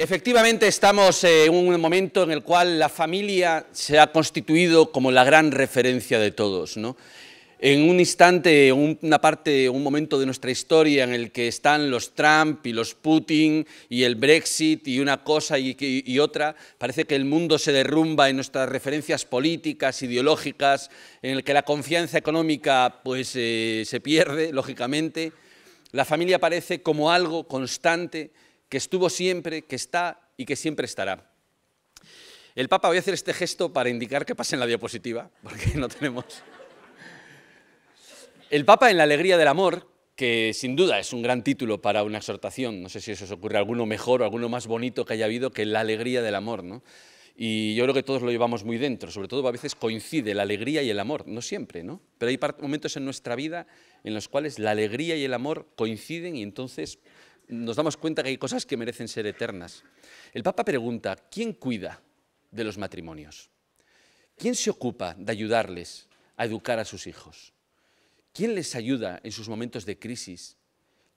Efectivamente estamos eh, en un momento en el cual la familia se ha constituido como la gran referencia de todos. En un instante, una parte, un momento de nuestra historia en el que están los Trump y los Putin y el Brexit y una cosa y, otra, parece que el mundo se derrumba en nuestras referencias políticas, ideológicas, en el que la confianza económica pues, eh, se pierde, lógicamente. La familia parece como algo constante que estuvo siempre, que está y que siempre estará. El Papa, voy a hacer este gesto para indicar que pase en la diapositiva, porque no tenemos... El Papa en la alegría del amor, que sin duda es un gran título para una exhortación, no sé si eso os ocurre alguno mejor o alguno más bonito que haya habido que la alegría del amor, ¿no? Y yo creo que todos lo llevamos muy dentro, sobre todo a veces coincide la alegría y el amor, no siempre, ¿no? Pero hay momentos en nuestra vida en los cuales la alegría y el amor coinciden y entonces nos damos cuenta que hay cosas que merecen ser eternas. El Papa pregunta, ¿quién cuida de los matrimonios? ¿Quién se ocupa de ayudarles a educar a sus hijos? ¿Quién les ayuda en sus momentos de crisis?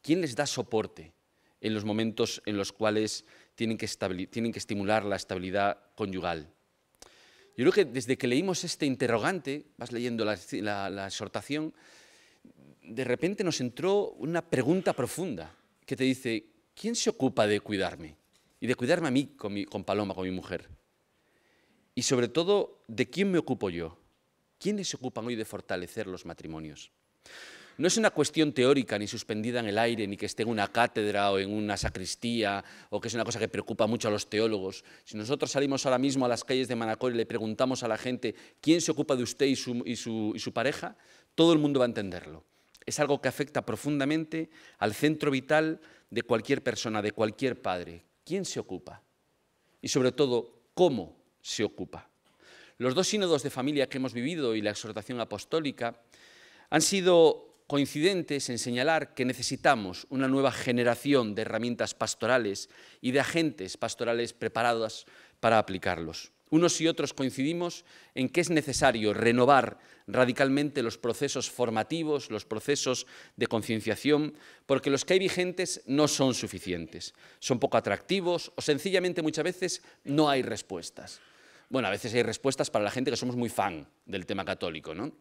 ¿Quién les da soporte en los momentos en los cuales tienen que, estimular la estabilidad conyugal? Yo creo que desde que leímos este interrogante, vas leyendo la exhortación, de repente nos entró una pregunta profunda que te dice, ¿quién se ocupa de cuidarme? Y de cuidarme a mí con, con Paloma, con mi mujer. Y sobre todo, ¿de quién me ocupo yo? ¿Quiénes se ocupan hoy de fortalecer los matrimonios? No es una cuestión teórica ni suspendida en el aire, ni que esté en una cátedra o en una sacristía, o que es una cosa que preocupa mucho a los teólogos. Si nosotros salimos ahora mismo a las calles de Manacor y le preguntamos a la gente quién se ocupa de usted y su pareja, todo el mundo va a entenderlo. Es algo que afecta profundamente al centro vital de cualquier persona, de cualquier padre. ¿Quién se ocupa? Y sobre todo, ¿cómo se ocupa? Los dos sínodos de familia que hemos vivido y la exhortación apostólica han sido coincidentes en señalar que necesitamos una nueva generación de herramientas pastorales y de agentes pastorales preparados para aplicarlos unos y otros coincidimos en que es necesario renovar radicalmente los procesos formativos, los procesos de concienciación, porque los que hay vigentes no son suficientes, son poco atractivos o sencillamente muchas veces no hay respuestas. Bueno, a veces hay respuestas para la gente que somos muy fan del tema católico, ¿no?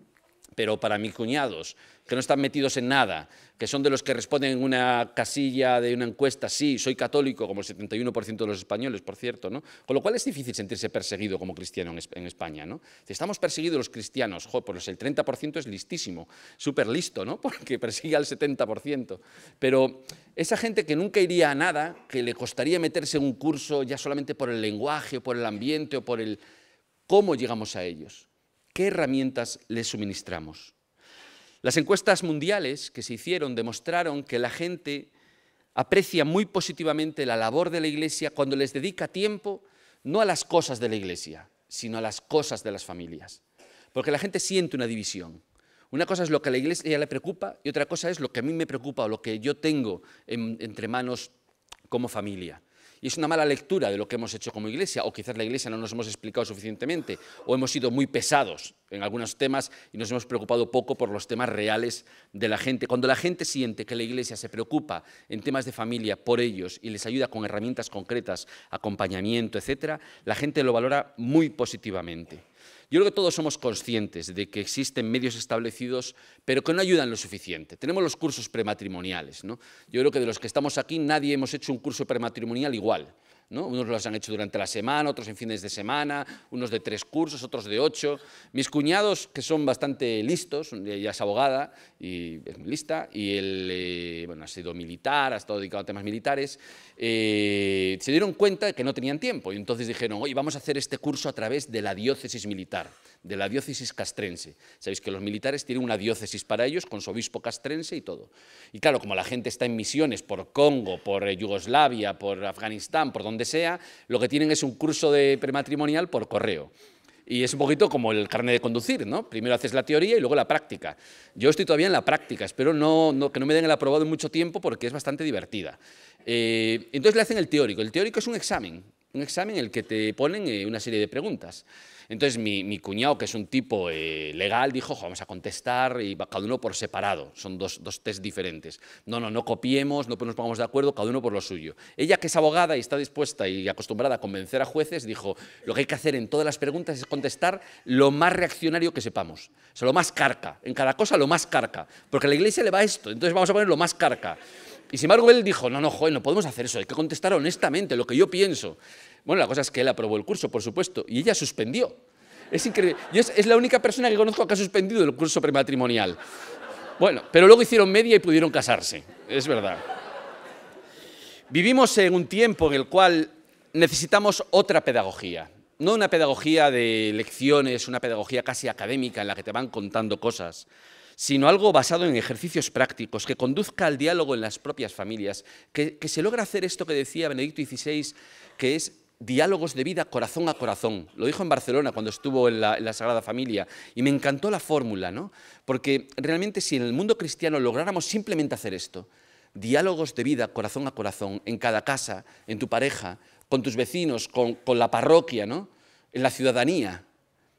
pero para mis cuñados, que no están metidos en nada, que son de los que responden en una casilla de una encuesta, sí, soy católico, como el 71% de los españoles, por cierto, ¿no? Con lo cual es difícil sentirse perseguido como cristiano en España, ¿no? estamos perseguidos los cristianos, pues el 30% es listísimo, súper listo, ¿no? Porque persigue al 70%. Pero esa gente que nunca iría a nada, que le costaría meterse en un curso ya solamente por el lenguaje, o por el ambiente, o por el... ¿Cómo llegamos a ellos? ¿Qué herramientas les suministramos? Las encuestas mundiales que se hicieron demostraron que la gente aprecia muy positivamente la labor de la Iglesia cuando les dedica tiempo no a las cosas de la Iglesia, sino a las cosas de las familias. Porque la gente siente una división. Una cosa es lo que a la Iglesia le preocupa y otra cosa es lo que a mí me preocupa o lo que yo tengo entre manos como familia. Y es una mala lectura de lo que hemos hecho como iglesia, o quizás la iglesia no nos hemos explicado suficientemente, o hemos sido muy pesados en algunos temas y nos hemos preocupado poco por los temas reales de la gente. Cuando la gente siente que la iglesia se preocupa en temas de familia por ellos y les ayuda con herramientas concretas, acompañamiento, etcétera, la gente lo valora muy positivamente. Yo creo que todos somos conscientes de que existen medios establecidos, pero que no ayudan lo suficiente. Tenemos los cursos prematrimoniales. ¿no? Yo creo que de los que estamos aquí nadie hemos hecho un curso prematrimonial igual. Unos los han hecho durante la semana, otros en fines de semana, unos de tres cursos, otros de ocho. Mis cuñados, que son bastante listos, ella es abogada y es muy lista, y él eh, bueno, ha sido militar, ha estado dedicado a temas militares, eh, se dieron cuenta de que no tenían tiempo y entonces dijeron, oye, vamos a hacer este curso a través de la diócesis militar de la diócesis castrense. Sabéis que los militares tienen una diócesis para ellos con su obispo castrense y todo. Y claro, como la gente está en misiones por Congo, por eh, Yugoslavia, por Afganistán, por donde sea, lo que tienen es un curso de prematrimonial por correo. Y es un poquito como el carnet de conducir, ¿no? Primero haces la teoría y luego la práctica. Yo estoy todavía en la práctica, espero no, que no me den el aprobado en mucho tiempo porque es bastante divertida. Eh, entonces le hacen el teórico. El teórico es un examen, un examen en el que te ponen eh, una serie de preguntas. Entonces mi, cuñado, que es un tipo eh, legal, dijo, vamos a contestar y cada uno por separado, son dos, dos test diferentes. No, no, no copiemos, no nos pongamos de acuerdo, cada uno por lo suyo. Ella, que es abogada y está dispuesta y acostumbrada a convencer a jueces, dijo, lo que hay que hacer en todas las preguntas es contestar lo más reaccionario que sepamos, o sea, lo más carca, en cada cosa lo más carca, porque a la iglesia le va esto, entonces vamos a poner lo más carca. Y sin embargo, él dijo, no, no, joder, no podemos hacer eso, hay que contestar honestamente lo que yo pienso. Bueno, la cosa es que él aprobó el curso, por supuesto, y ella suspendió. Es increíble. Yo es, la única persona que conozco que ha suspendido el curso prematrimonial. Bueno, pero luego hicieron media y pudieron casarse, es verdad. Vivimos en un tiempo en el cual necesitamos otra pedagogía, no una pedagogía de lecciones, una pedagogía casi académica en la que te van contando cosas, sino algo basado en ejercicios prácticos que conduzca al diálogo en las propias familias, que, que se logra hacer esto que decía Benedicto XVI, que es diálogos de vida corazón a corazón. Lo dijo en Barcelona cuando estuvo en la, Sagrada Familia y me encantó la fórmula, ¿no? Porque realmente si en el mundo cristiano lográramos simplemente hacer esto, diálogos de vida corazón a corazón, en cada casa, en tu pareja, con tus vecinos, con, la parroquia, ¿no? En la ciudadanía,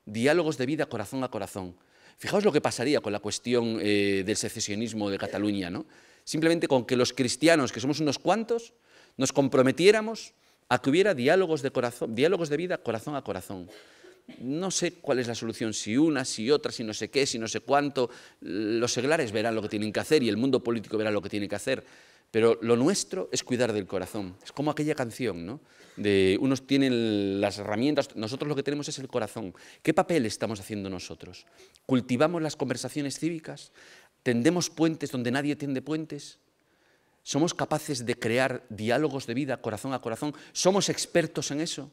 diálogos de vida corazón a corazón. Fijaos lo que pasaría con la cuestión eh, del secesionismo de Cataluña, ¿no? Simplemente con que los cristianos, que somos unos cuantos, nos comprometiéramos a que hubiera diálogos de, corazón, diálogos de vida corazón a corazón. No sé cuál es la solución, si una, si otra, si no sé qué, si no sé cuánto. Los seglares verán lo que tienen que hacer y el mundo político verá lo que tiene que hacer. Pero lo nuestro es cuidar del corazón. Es como aquella canción, ¿no? De unos tienen las herramientas, nosotros lo que tenemos es el corazón. ¿Qué papel estamos haciendo nosotros? ¿Cultivamos las conversaciones cívicas? ¿Tendemos puentes donde nadie tiende puentes? somos capaces de crear diálogos de vida corazón a corazón, somos expertos en eso,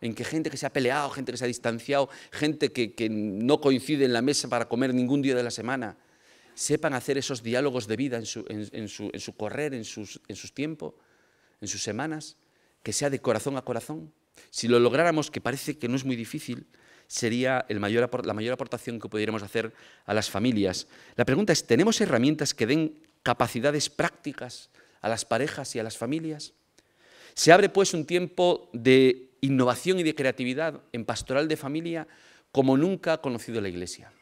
en que gente que se ha peleado, gente que se ha distanciado, gente que, no coincide en la mesa para comer ningún día de la semana, sepan hacer esos diálogos de vida en su, en su, en correr, en sus, tiempos, en sus semanas, que sea de corazón a corazón. Si lo lográramos, que parece que no es muy difícil, sería la mayor aportación que pudiéramos hacer a las familias. La pregunta es, ¿tenemos herramientas que den capacidades prácticas a las parejas y a las familias. Se abre pues un tiempo de innovación y de creatividad en pastoral de familia como nunca ha conocido la Iglesia.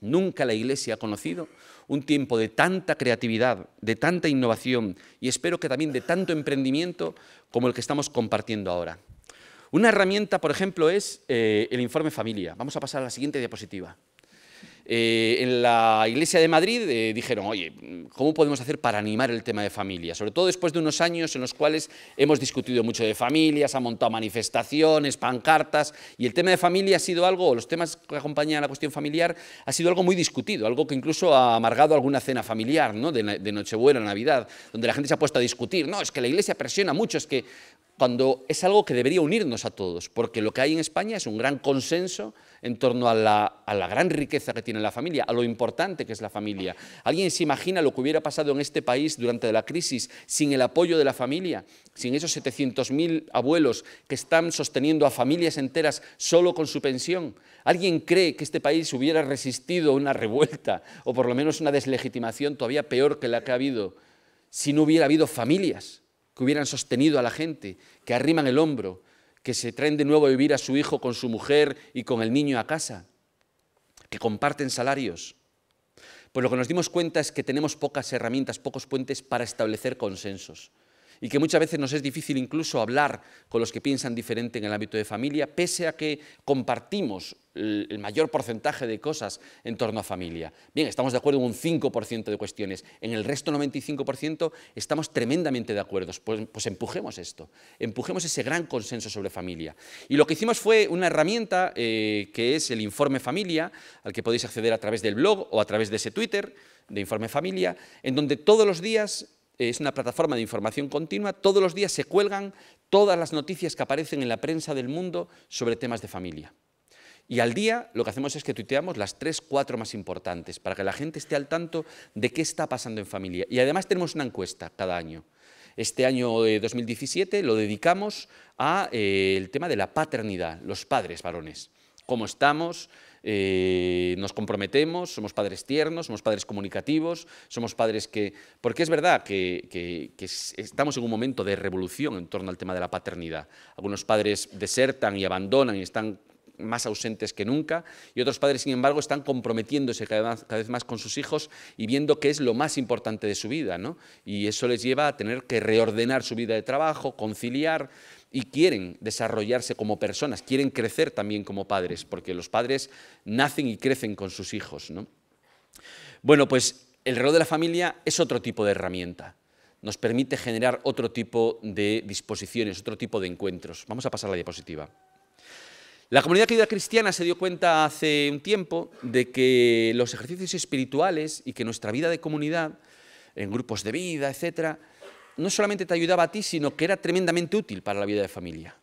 Nunca la Iglesia ha conocido un tiempo de tanta creatividad, de tanta innovación y espero que también de tanto emprendimiento como el que estamos compartiendo ahora. Una herramienta, por ejemplo, es eh, el informe familia. Vamos a pasar a la siguiente diapositiva. Eh, en la Iglesia de Madrid eh, dijeron, oye, ¿cómo podemos hacer para animar el tema de familia? Sobre todo después de unos años en los cuales hemos discutido mucho de familias, ha montado manifestaciones, pancartas, y el tema de familia ha sido algo, los temas que acompañan a la cuestión familiar, ha sido algo muy discutido, algo que incluso ha amargado alguna cena familiar, de, de Nochebuena, Navidad, donde la gente se ha puesto a discutir, no, es que la Iglesia presiona mucho, es que cuando es algo que debería unirnos a todos, porque lo que hay en España es un gran consenso en torno a la, gran riqueza que tiene la familia, a lo importante que es la familia. ¿Alguien se imagina lo que hubiera pasado en este país durante la crisis sin el apoyo de la familia? Sin esos 700.000 abuelos que están sosteniendo a familias enteras solo con su pensión. ¿Alguien cree que este país hubiera resistido una revuelta o por lo menos una deslegitimación todavía peor que la que ha habido si no hubiera habido familias que hubieran sostenido a la gente, que arriman el hombro, que se traen de nuevo a vivir a su hijo con su mujer y con el niño a casa, que comparten salarios. Pues lo que nos dimos cuenta es que tenemos pocas herramientas, pocos puentes para establecer consensos y que muchas veces nos es difícil incluso hablar con los que piensan diferente en el ámbito de familia, pese a que compartimos el mayor porcentaje de cosas en torno a familia. Bien, estamos de acuerdo en un 5% de cuestiones, en el resto 95% estamos tremendamente de acuerdo, pues, pues, empujemos esto, empujemos ese gran consenso sobre familia. Y lo que hicimos fue una herramienta eh, que es el informe familia, al que podéis acceder a través del blog o a través de ese Twitter de informe familia, en donde todos los días es una plataforma de información continua, todos los días se cuelgan todas las noticias que aparecen en la prensa del mundo sobre temas de familia. Y al día lo que hacemos es que tuiteamos las tres, cuatro más importantes, para que la gente esté al tanto de qué está pasando en familia. Y además tenemos una encuesta cada año. Este año eh, de 2017 lo dedicamos al eh, el tema de la paternidad, los padres varones. ¿Cómo estamos? Eh, nos comprometemos, somos padres tiernos, somos padres comunicativos, somos padres que... Porque es verdad que, estamos en un momento de revolución en torno al tema de la paternidad. Algunos padres desertan y abandonan y están más ausentes que nunca, y otros padres, sin embargo, están comprometiéndose cada, vez más con sus hijos y viendo que es lo más importante de su vida, ¿no? Y eso les lleva a tener que reordenar su vida de trabajo, conciliar, y quieren desarrollarse como personas, quieren crecer también como padres, porque los padres nacen y crecen con sus hijos. Bueno, pues el rol de la familia es otro tipo de herramienta, nos permite generar otro tipo de disposiciones, otro tipo de encuentros. Vamos a pasar a la diapositiva. La comunidad cristiana se dio cuenta hace un tiempo de que los ejercicios espirituales y que nuestra vida de comunidad, en grupos de vida, etcétera, no solamente te ayudaba a ti, sino que era tremendamente útil para la vida de familia.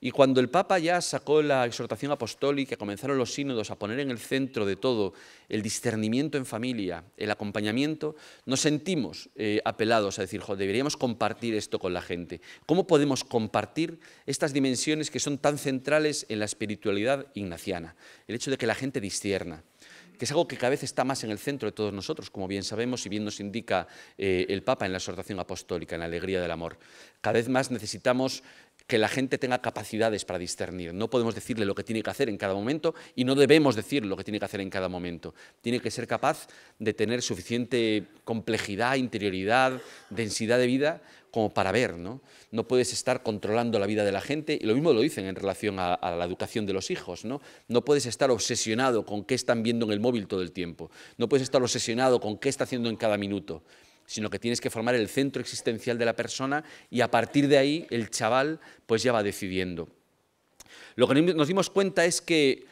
Y cuando el Papa ya sacó la exhortación apostólica, comenzaron los sínodos a poner en el centro de todo el discernimiento en familia, el acompañamiento, nos sentimos eh, apelados a decir, deberíamos compartir esto con la gente. ¿Cómo podemos compartir estas dimensiones que son tan centrales en la espiritualidad ignaciana? El hecho de que la gente discierna, que es algo que cada vez está más en el centro de todos nosotros, como bien sabemos y bien nos indica eh, el Papa en la exhortación apostólica, en la alegría del amor. Cada vez más necesitamos que la gente tenga capacidades para discernir. No podemos decirle lo que tiene que hacer en cada momento y no debemos decir lo que tiene que hacer en cada momento. Tiene que ser capaz de tener suficiente complejidad, interioridad, densidad de vida como para ver, ¿no? No puedes estar controlando la vida de la gente, y lo mismo lo dicen en relación a, la educación de los hijos, ¿no? No puedes estar obsesionado con qué están viendo en el móvil todo el tiempo, no puedes estar obsesionado con qué está haciendo en cada minuto, sino que tienes que formar el centro existencial de la persona y a partir de ahí el chaval pues ya va decidiendo. Lo que nos dimos cuenta es que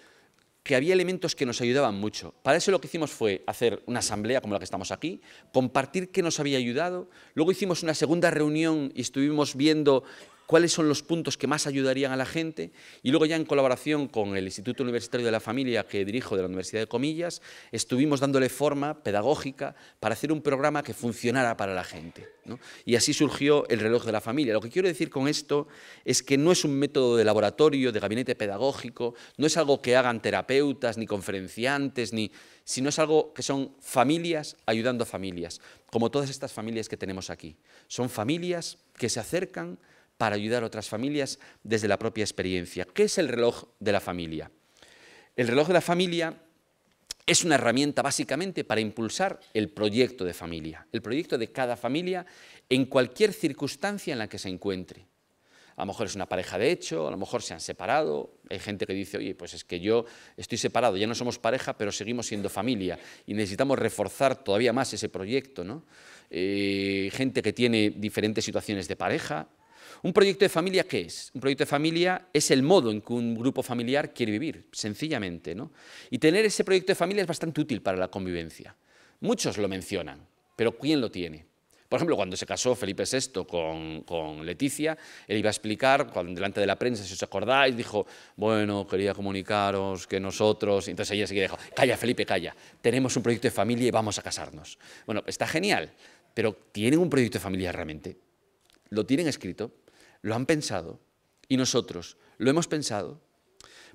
que había elementos que nos ayudaban mucho. Para eso lo que hicimos fue hacer una asamblea como la que estamos aquí, compartir qué nos había ayudado, luego hicimos una segunda reunión y estuvimos viendo cuáles son los puntos que más ayudarían a la gente y luego ya en colaboración con el Instituto Universitario de la Familia que dirijo de la Universidad de Comillas, estuvimos dándole forma pedagógica para hacer un programa que funcionara para la gente. Y así surgió el reloj de la familia. Lo que quiero decir con esto es que no es un método de laboratorio, de gabinete pedagógico, no es algo que hagan terapeutas, ni conferenciantes, ni, sino es algo que son familias ayudando a familias, como todas estas familias que tenemos aquí. Son familias que se acercan para ayudar a otras familias desde la propia experiencia. ¿Qué es el reloj de la familia? El reloj de la familia es una herramienta básicamente para impulsar el proyecto de familia, el proyecto de cada familia en cualquier circunstancia en la que se encuentre. A lo mejor es una pareja de hecho, a lo mejor se han separado, hay gente que dice, oye, pues es que yo estoy separado, ya no somos pareja, pero seguimos siendo familia y necesitamos reforzar todavía más ese proyecto, ¿no? Eh, gente que tiene diferentes situaciones de pareja, ¿Un proyecto de familia qué es? Un proyecto de familia es el modo en que un grupo familiar quiere vivir, sencillamente. Y tener ese proyecto de familia es bastante útil para la convivencia. Muchos lo mencionan, pero ¿quién lo tiene? Por ejemplo, cuando se casó Felipe VI con, Leticia, él iba a explicar delante de la prensa, si os acordáis, dijo, bueno, quería comunicaros que nosotros... Entonces ella se dijo, calla Felipe, calla, tenemos un proyecto de familia y vamos a casarnos. Bueno, está genial, pero ¿tienen un proyecto de familia realmente? ¿Lo tienen escrito? lo han pensado y nosotros lo hemos pensado.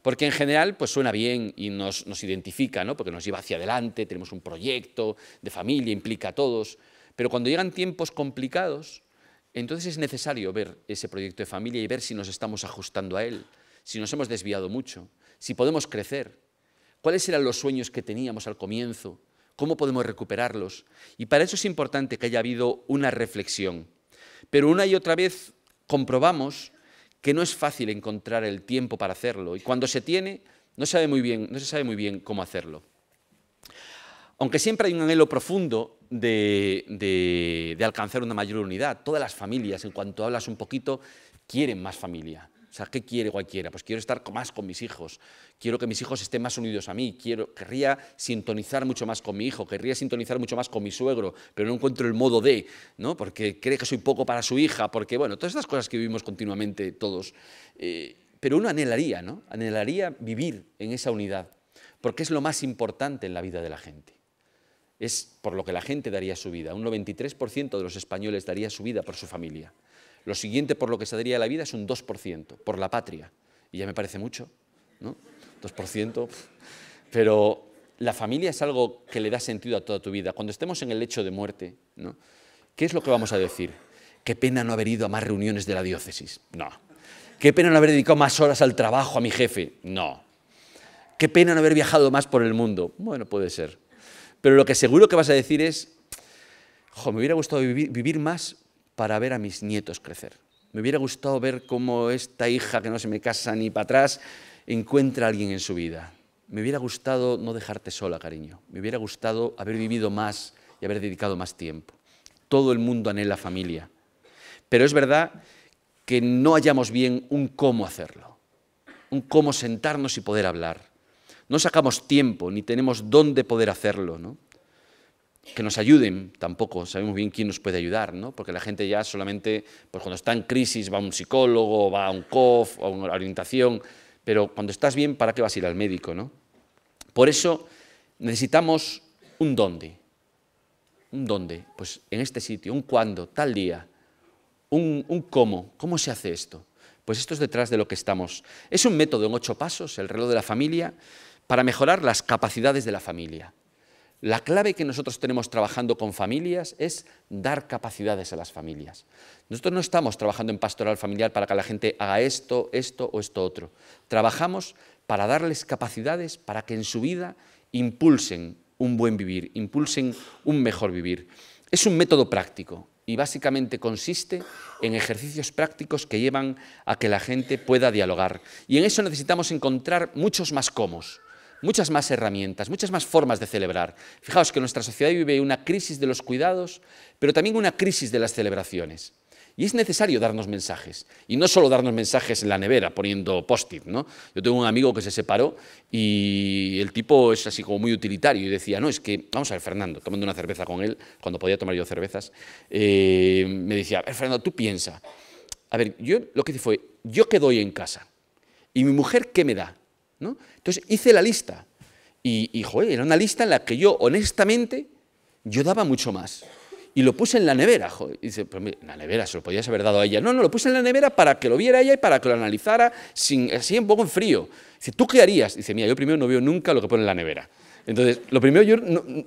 Porque en general pues suena bien y nos, identifica, porque nos lleva hacia adelante, tenemos un proyecto de familia, implica a todos. Pero cuando llegan tiempos complicados, entonces es necesario ver ese proyecto de familia y ver si nos estamos ajustando a él, si nos hemos desviado mucho, si podemos crecer, cuáles eran los sueños que teníamos al comienzo, cómo podemos recuperarlos. Y para eso es importante que haya habido una reflexión. Pero una y otra vez comprobamos que no es fácil encontrar el tiempo para hacerlo y cuando se tiene no, sabe muy bien, no se sabe muy bien cómo hacerlo. Aunque siempre hay un anhelo profundo de, alcanzar una mayor unidad, todas las familias, en cuanto hablas un poquito, quieren más familia. O sea, ¿qué quiere cualquiera? Pues quiero estar más con mis hijos, quiero que mis hijos estén más unidos a mí, quiero, querría sintonizar mucho más con mi hijo, querría sintonizar mucho más con mi suegro, pero no encuentro el modo de, ¿no? Porque cree que soy poco para su hija, porque, bueno, todas estas cosas que vivimos continuamente todos. Eh, pero uno anhelaría, ¿no? Anhelaría vivir en esa unidad, porque es lo más importante en la vida de la gente. Es por lo que la gente daría su vida. Un 93% de los españoles daría su vida por su familia. Lo siguiente por lo que se daría la vida es un 2%, por la patria. Y ya me parece mucho, ¿no? 2%. Pero la familia es algo que le da sentido a toda tu vida. Cuando estemos en el lecho de muerte, ¿no? ¿qué es lo que vamos a decir? Qué pena no haber ido a más reuniones de la diócesis. No. Qué pena no haber dedicado más horas al trabajo, a mi jefe. No. Qué pena no haber viajado más por el mundo. Bueno, puede ser. Pero lo que seguro que vas a decir es, jo, me hubiera gustado vivir más, para ver a mis nietos crecer. Me hubiera gustado ver cómo esta hija que no se me casa ni para atrás encuentra a alguien en su vida. Me hubiera gustado no dejarte sola, cariño. Me hubiera gustado haber vivido más y haber dedicado más tiempo. Todo el mundo anhela familia. Pero es verdad que no hallamos bien un cómo hacerlo, un cómo sentarnos y poder hablar. No sacamos tiempo ni tenemos dónde poder hacerlo, ¿no? que nos ayuden, tampoco sabemos bien quién nos puede ayudar, ¿no? porque la gente ya solamente, pues cuando está en crisis, va a un psicólogo, va a un COF, a una orientación, pero cuando estás bien, ¿para qué vas a ir al médico? ¿no? Por eso necesitamos un dónde, un dónde, pues en este sitio, un cuándo, tal día, un, un cómo, ¿cómo se hace esto? Pues esto es detrás de lo que estamos. Es un método en ocho pasos, el reloj de la familia, para mejorar las capacidades de la familia. La clave que nosotros tenemos trabajando con familias es dar capacidades a las familias. Nosotros no estamos trabajando en pastoral familiar para que la gente haga esto, esto o esto otro. Trabajamos para darles capacidades para que en su vida impulsen un buen vivir, impulsen un mejor vivir. Es un método práctico y básicamente consiste en ejercicios prácticos que llevan a que la gente pueda dialogar. Y en eso necesitamos encontrar muchos más cómos muchas más herramientas, muchas más formas de celebrar. Fijaos que nuestra sociedad vive una crisis de los cuidados, pero también una crisis de las celebraciones. Y es necesario darnos mensajes. Y no solo darnos mensajes en la nevera poniendo post-it. ¿no? Yo tengo un amigo que se separó y el tipo es así como muy utilitario y decía, no, es que, vamos a ver, Fernando, tomando una cerveza con él, cuando podía tomar yo cervezas, eh, me decía, a ver, Fernando, tú piensa. A ver, yo lo que hice fue, yo quedo doy en casa y mi mujer qué me da. Entonces hice la lista y, y joder, era una lista en la que yo honestamente yo daba mucho más. Y lo puse en la nevera. dice, pero pues mira, la nevera se lo podías haber dado a ella. No, no, lo puse en la nevera para que lo viera ella y para que lo analizara sin, así un poco en frío. Dice, ¿tú qué harías? Dice, mira, yo primero no veo nunca lo que pone en la nevera. Entonces, lo primero, yo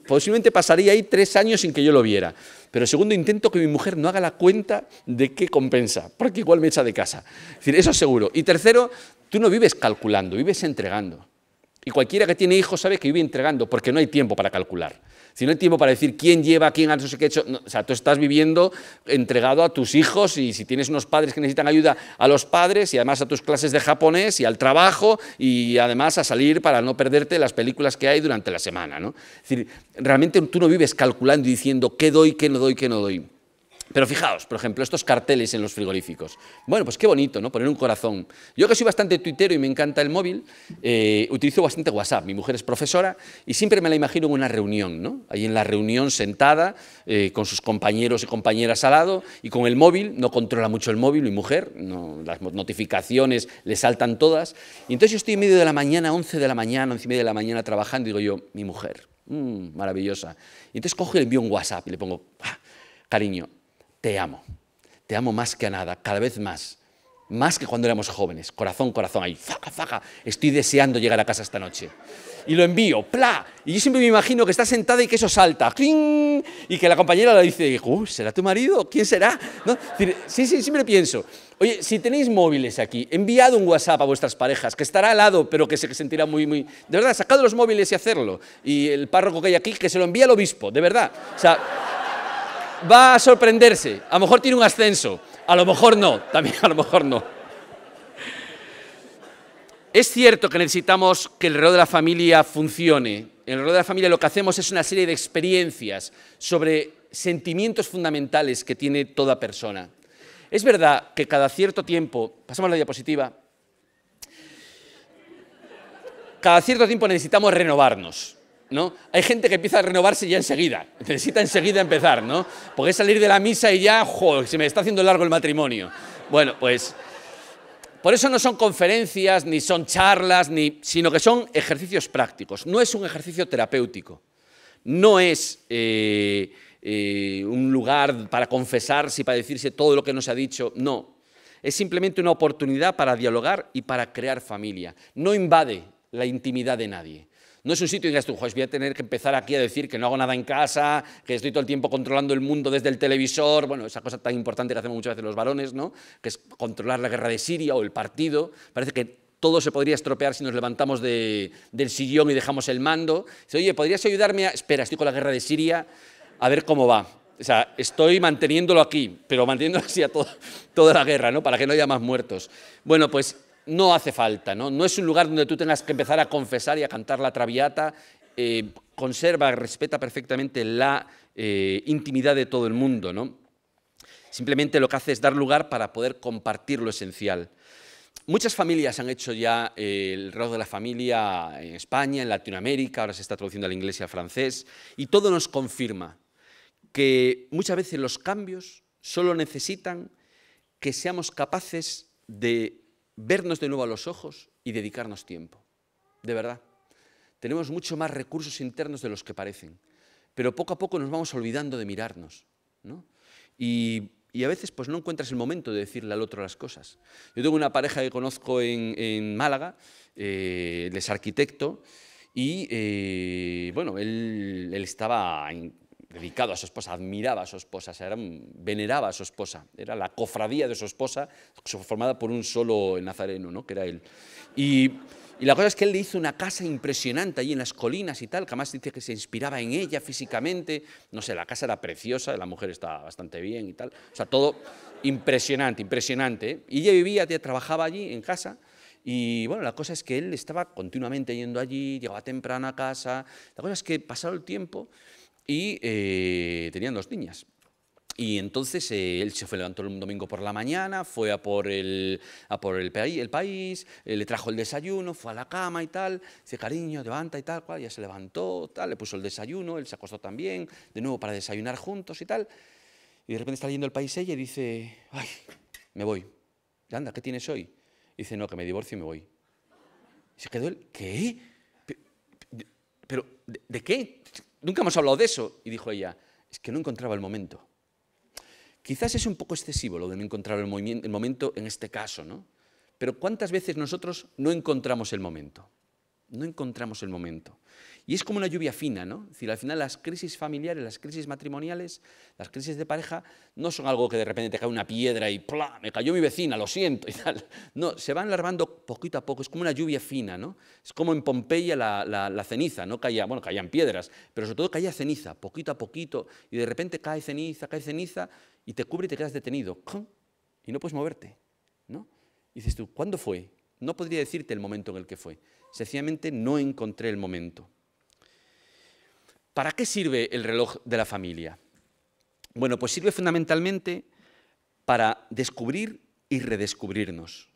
posiblemente pasaría ahí tres años sin que yo lo viera. Pero segundo, intento que mi mujer no haga la cuenta de qué compensa, porque igual me echa de casa. Es decir, eso seguro. Y tercero, Tú no vives calculando, vives entregando. Y cualquiera que tiene hijos sabe que vive entregando, porque no hay tiempo para calcular. Si no hay tiempo para decir quién lleva, quién ha no qué hecho. o sea, tú estás viviendo entregado a tus hijos y si tienes unos padres que necesitan ayuda a los padres y además a tus clases de japonés y al trabajo y además a salir para no perderte las películas que hay durante la semana. ¿no? Es decir, realmente tú no vives calculando y diciendo qué doy, qué no doy, qué no doy. Pero fijaos, por ejemplo, estos carteles en los frigoríficos. Bueno, pues qué bonito, ¿no? Poner un corazón. Yo que soy bastante tuitero y me encanta el móvil, eh, utilizo bastante WhatsApp. Mi mujer es profesora y siempre me la imagino en una reunión, ¿no? Ahí en la reunión sentada, eh, con sus compañeros y compañeras al lado y con el móvil. No controla mucho el móvil mi mujer, las notificaciones le saltan todas. Y entonces yo estoy en medio de la mañana, 11 de la mañana, 11 y media de la mañana trabajando y digo yo, mi mujer, mm, maravillosa. Y entonces cojo y le envío un WhatsApp y le pongo, ah, cariño, te amo, te amo más que a nada, cada vez más, más que cuando éramos jóvenes, corazón, corazón, ahí, faja, faja, estoy deseando llegar a casa esta noche. Y lo envío, ¡pla! Y yo siempre me imagino que está sentada y que eso salta, ¡cling! Y que la compañera le dice, ¿será tu marido? ¿Quién será? ¿No? Sí, sí, siempre pienso, Oye, si tenéis móviles aquí, enviad un WhatsApp a vuestras parejas, que estará al lado, pero que se sentirá muy, muy... De verdad, sacad los móviles y hacerlo. Y el párroco que hay aquí, que se lo envíe al obispo, de verdad. O sea, va a sorprenderse. A lo mejor tiene un ascenso, a lo mejor no, también a lo mejor no. Es cierto que necesitamos que el reloj de la familia funcione. En el reloj de la familia lo que hacemos es una serie de experiencias sobre sentimientos fundamentales que tiene toda persona. Es verdad que cada cierto tiempo, pasamos la diapositiva, cada cierto tiempo necesitamos renovarnos. Hay gente que empieza a renovarse ya enseguida, necesita enseguida empezar, ¿no? Porque salir de la misa y ya, jo, se me está haciendo largo el matrimonio. Bueno, pues por eso no son conferencias, ni son charlas, sino que son ejercicios prácticos. No es un ejercicio terapéutico. No es eh, eh, un lugar para confesarse y para decirse todo lo que nos ha dicho. No. Es simplemente una oportunidad para dialogar y para crear familia. No invade la intimidad de nadie. No es un sitio de digas voy a tener que empezar aquí a decir que no hago nada en casa, que estoy todo el tiempo controlando el mundo desde el televisor, bueno, esa cosa tan importante que hacemos muchas veces los varones, ¿no? Que es controlar la guerra de Siria o el partido. Parece que todo se podría estropear si nos levantamos del sillón y dejamos el mando. oye, ¿podrías ayudarme a...? Espera, estoy con la guerra de Siria, a ver cómo va. O sea, estoy manteniéndolo aquí, pero manteniéndolo así a toda la guerra, ¿no? Para que no haya más muertos. Bueno, pues no hace falta, ¿no? No es un lugar donde tú tengas que empezar a confesar y a cantar la traviata. Eh, conserva, respeta perfectamente la eh, intimidad de todo el mundo, ¿no? Simplemente lo que hace es dar lugar para poder compartir lo esencial. Muchas familias han hecho ya eh, el rol de la familia en España, en Latinoamérica, ahora se está traduciendo al inglés y al francés, y todo nos confirma que muchas veces los cambios solo necesitan que seamos capaces de vernos de nuevo a los ojos y dedicarnos tiempo. De verdad. Tenemos mucho más recursos internos de los que parecen, pero poco a poco nos vamos olvidando de mirarnos. ¿no? Y, a veces pues, no encuentras el momento de decirle al otro las cosas. Yo tengo una pareja que conozco en, Málaga, eh, es arquitecto, y eh, bueno, él, él estaba en, dedicado a su esposa, admiraba a su esposa, veneraba a su esposa. Era la cofradía de su esposa, formada por un solo nazareno, ¿no? que era él. Y, la cosa es que él le hizo una casa impresionante allí en las colinas y tal, que además dice que se inspiraba en ella físicamente. No sé, la casa era preciosa, la mujer estaba bastante bien y tal. O sea, todo impresionante, impresionante. ¿eh? Y ella vivía, ella trabajaba allí en casa. Y bueno, la cosa es que él estaba continuamente yendo allí, llegaba temprano a casa. La cosa es que pasado el tiempo, y eh, tenían dos niñas. Y entonces eh, él se fue, levantó un domingo por la mañana, fue a por el, a por el, país, eh, le trajo el desayuno, fue a la cama y tal. Dice, cariño, levanta y tal, cual. Ya se levantó, tal, le puso el desayuno, él se acostó también, de nuevo para desayunar juntos y tal. Y de repente está leyendo el país ella y dice, ay, me voy. Anda, ¿qué tienes hoy? Y dice, no, que me divorcio y me voy. Y se quedó él, ¿qué? ¿Pero de qué? nunca hemos hablado de eso. Y dijo ella, es que no encontraba el momento. Quizás es un poco excesivo lo de no encontrar el, momento en este caso, ¿no? Pero ¿cuántas veces nosotros no encontramos el momento? no encontramos el momento. Y es como una lluvia fina, ¿no? Es decir, al final las crisis familiares, las crisis matrimoniales, las crisis de pareja, no son algo que de repente te cae una piedra y ¡plá! me cayó mi vecina, lo siento y tal. No, se van larvando poquito a poco, es como una lluvia fina, ¿no? Es como en Pompeya la, ceniza, ¿no? Caía, bueno, caían piedras, pero sobre todo caía ceniza, poquito a poquito, y de repente cae ceniza, cae ceniza, y te cubre y te quedas detenido, y no puedes moverte, ¿no? Y dices tú, ¿cuándo fue? No podría decirte el momento en el que fue Sencillamente no encontré el momento. ¿Para qué sirve el reloj de la familia? Bueno, pues sirve fundamentalmente para descubrir y redescubrirnos.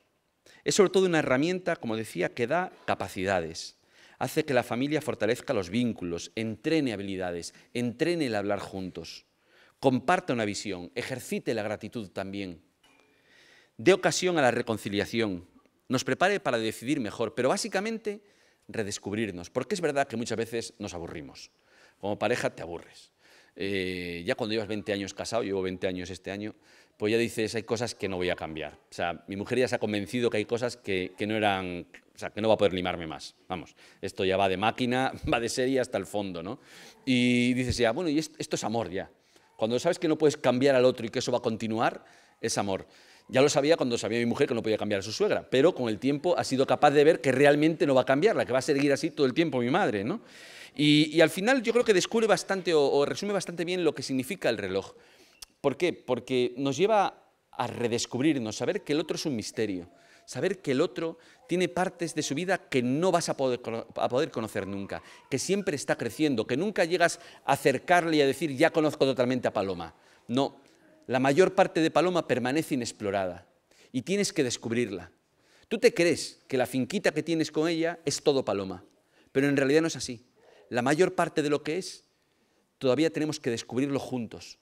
Es sobre todo una herramienta, como decía, que da capacidades. Hace que la familia fortalezca los vínculos, entrene habilidades, entrene el hablar juntos, comparta una visión, ejercite la gratitud también, dé ocasión a la reconciliación, nos prepare para decidir mejor, pero básicamente redescubrirnos, porque es verdad que muchas veces nos aburrimos. Como pareja te aburres. Eh, ya cuando llevas 20 años casado, llevo 20 años este año, pues ya dices, hay cosas que no voy a cambiar. O sea, mi mujer ya se ha convencido que hay cosas que, no eran, o sea, que no va a poder limarme más. Vamos, esto ya va de máquina, va de serie hasta el fondo, ¿no? Y dices ya, bueno, y esto es amor ya. Cuando sabes que no puedes cambiar al otro y que eso va a continuar, es amor. Ya lo sabía cuando sabía mi mujer que no podía cambiar a su suegra, pero con el tiempo ha sido capaz de ver que realmente no va a cambiarla, que va a seguir así todo el tiempo mi madre, ¿no? Y, al final yo creo que descubre bastante o, resume bastante bien lo que significa el reloj. ¿Por qué? Porque nos lleva a redescubrirnos, saber que el otro es un misterio, saber que el otro tiene partes de su vida que no vas a poder, conocer nunca, que siempre está creciendo, que nunca llegas a acercarle y a decir, ya conozco totalmente a Paloma. No, la mayor parte de Paloma permanece inexplorada y tienes que descubrirla. Tú te crees que la finquita que tienes con ella es todo Paloma, pero en realidad no es así. La mayor parte de lo que es todavía tenemos que descubrirlo juntos.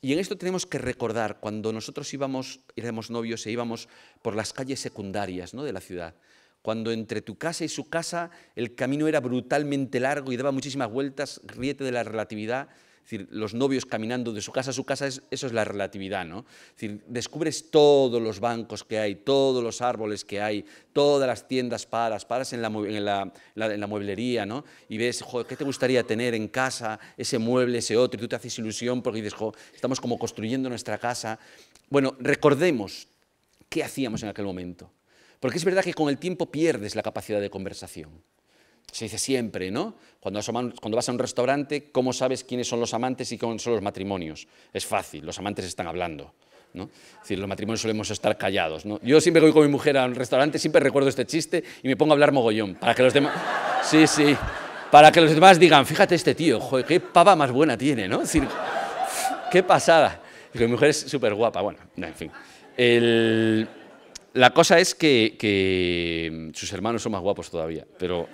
Y en esto tenemos que recordar cuando nosotros íbamos, éramos novios e íbamos por las calles secundarias de la ciudad, cuando entre tu casa y su casa el camino era brutalmente largo y daba muchísimas vueltas, riete de la relatividad, es decir, los novios caminando de su casa a su casa, eso es la relatividad, descubres todos los bancos que hay, todos los árboles que hay, todas las tiendas paras, paras en la, en la, mueblería, Y ves, ¿qué te gustaría tener en casa? Ese mueble, ese otro, y tú te haces ilusión porque dices, estamos como construyendo nuestra casa. Bueno, recordemos qué hacíamos en aquel momento. Porque es verdad que con el tiempo pierdes la capacidad de conversación se dice siempre, ¿no? Cuando vas, a un, restaurante, ¿cómo sabes quiénes son los amantes y quiénes son los matrimonios? Es fácil, los amantes están hablando. ¿no? Es decir, los matrimonios solemos estar callados. Yo siempre voy con mi mujer a un restaurante, siempre recuerdo este chiste y me pongo a hablar mogollón, para que los demás... Sí, sí, para que los demás digan, fíjate este tío, joder, qué papa más buena tiene, ¿no? Es decir, qué pasada. mi mujer es súper guapa, bueno, en fin. La cosa es que sus hermanos son más guapos todavía, pero...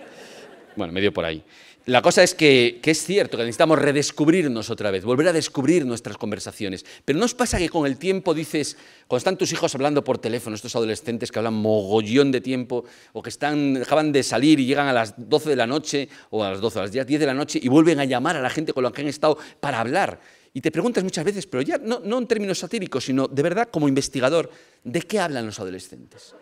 Bueno, medio por ahí. La cosa es que, es cierto que necesitamos redescubrirnos otra vez, volver a descubrir nuestras conversaciones. Pero ¿no os pasa que con el tiempo dices, cuando están tus hijos hablando por teléfono, estos adolescentes que hablan mogollón de tiempo, o que están, acaban de salir y llegan a las 12 de la noche, o a las 12, a las 10 de la noche, y vuelven a llamar a la gente con la que han estado para hablar? Y te preguntas muchas veces, pero ya no en términos satíricos, sino de verdad como investigador, ¿de qué hablan los adolescentes?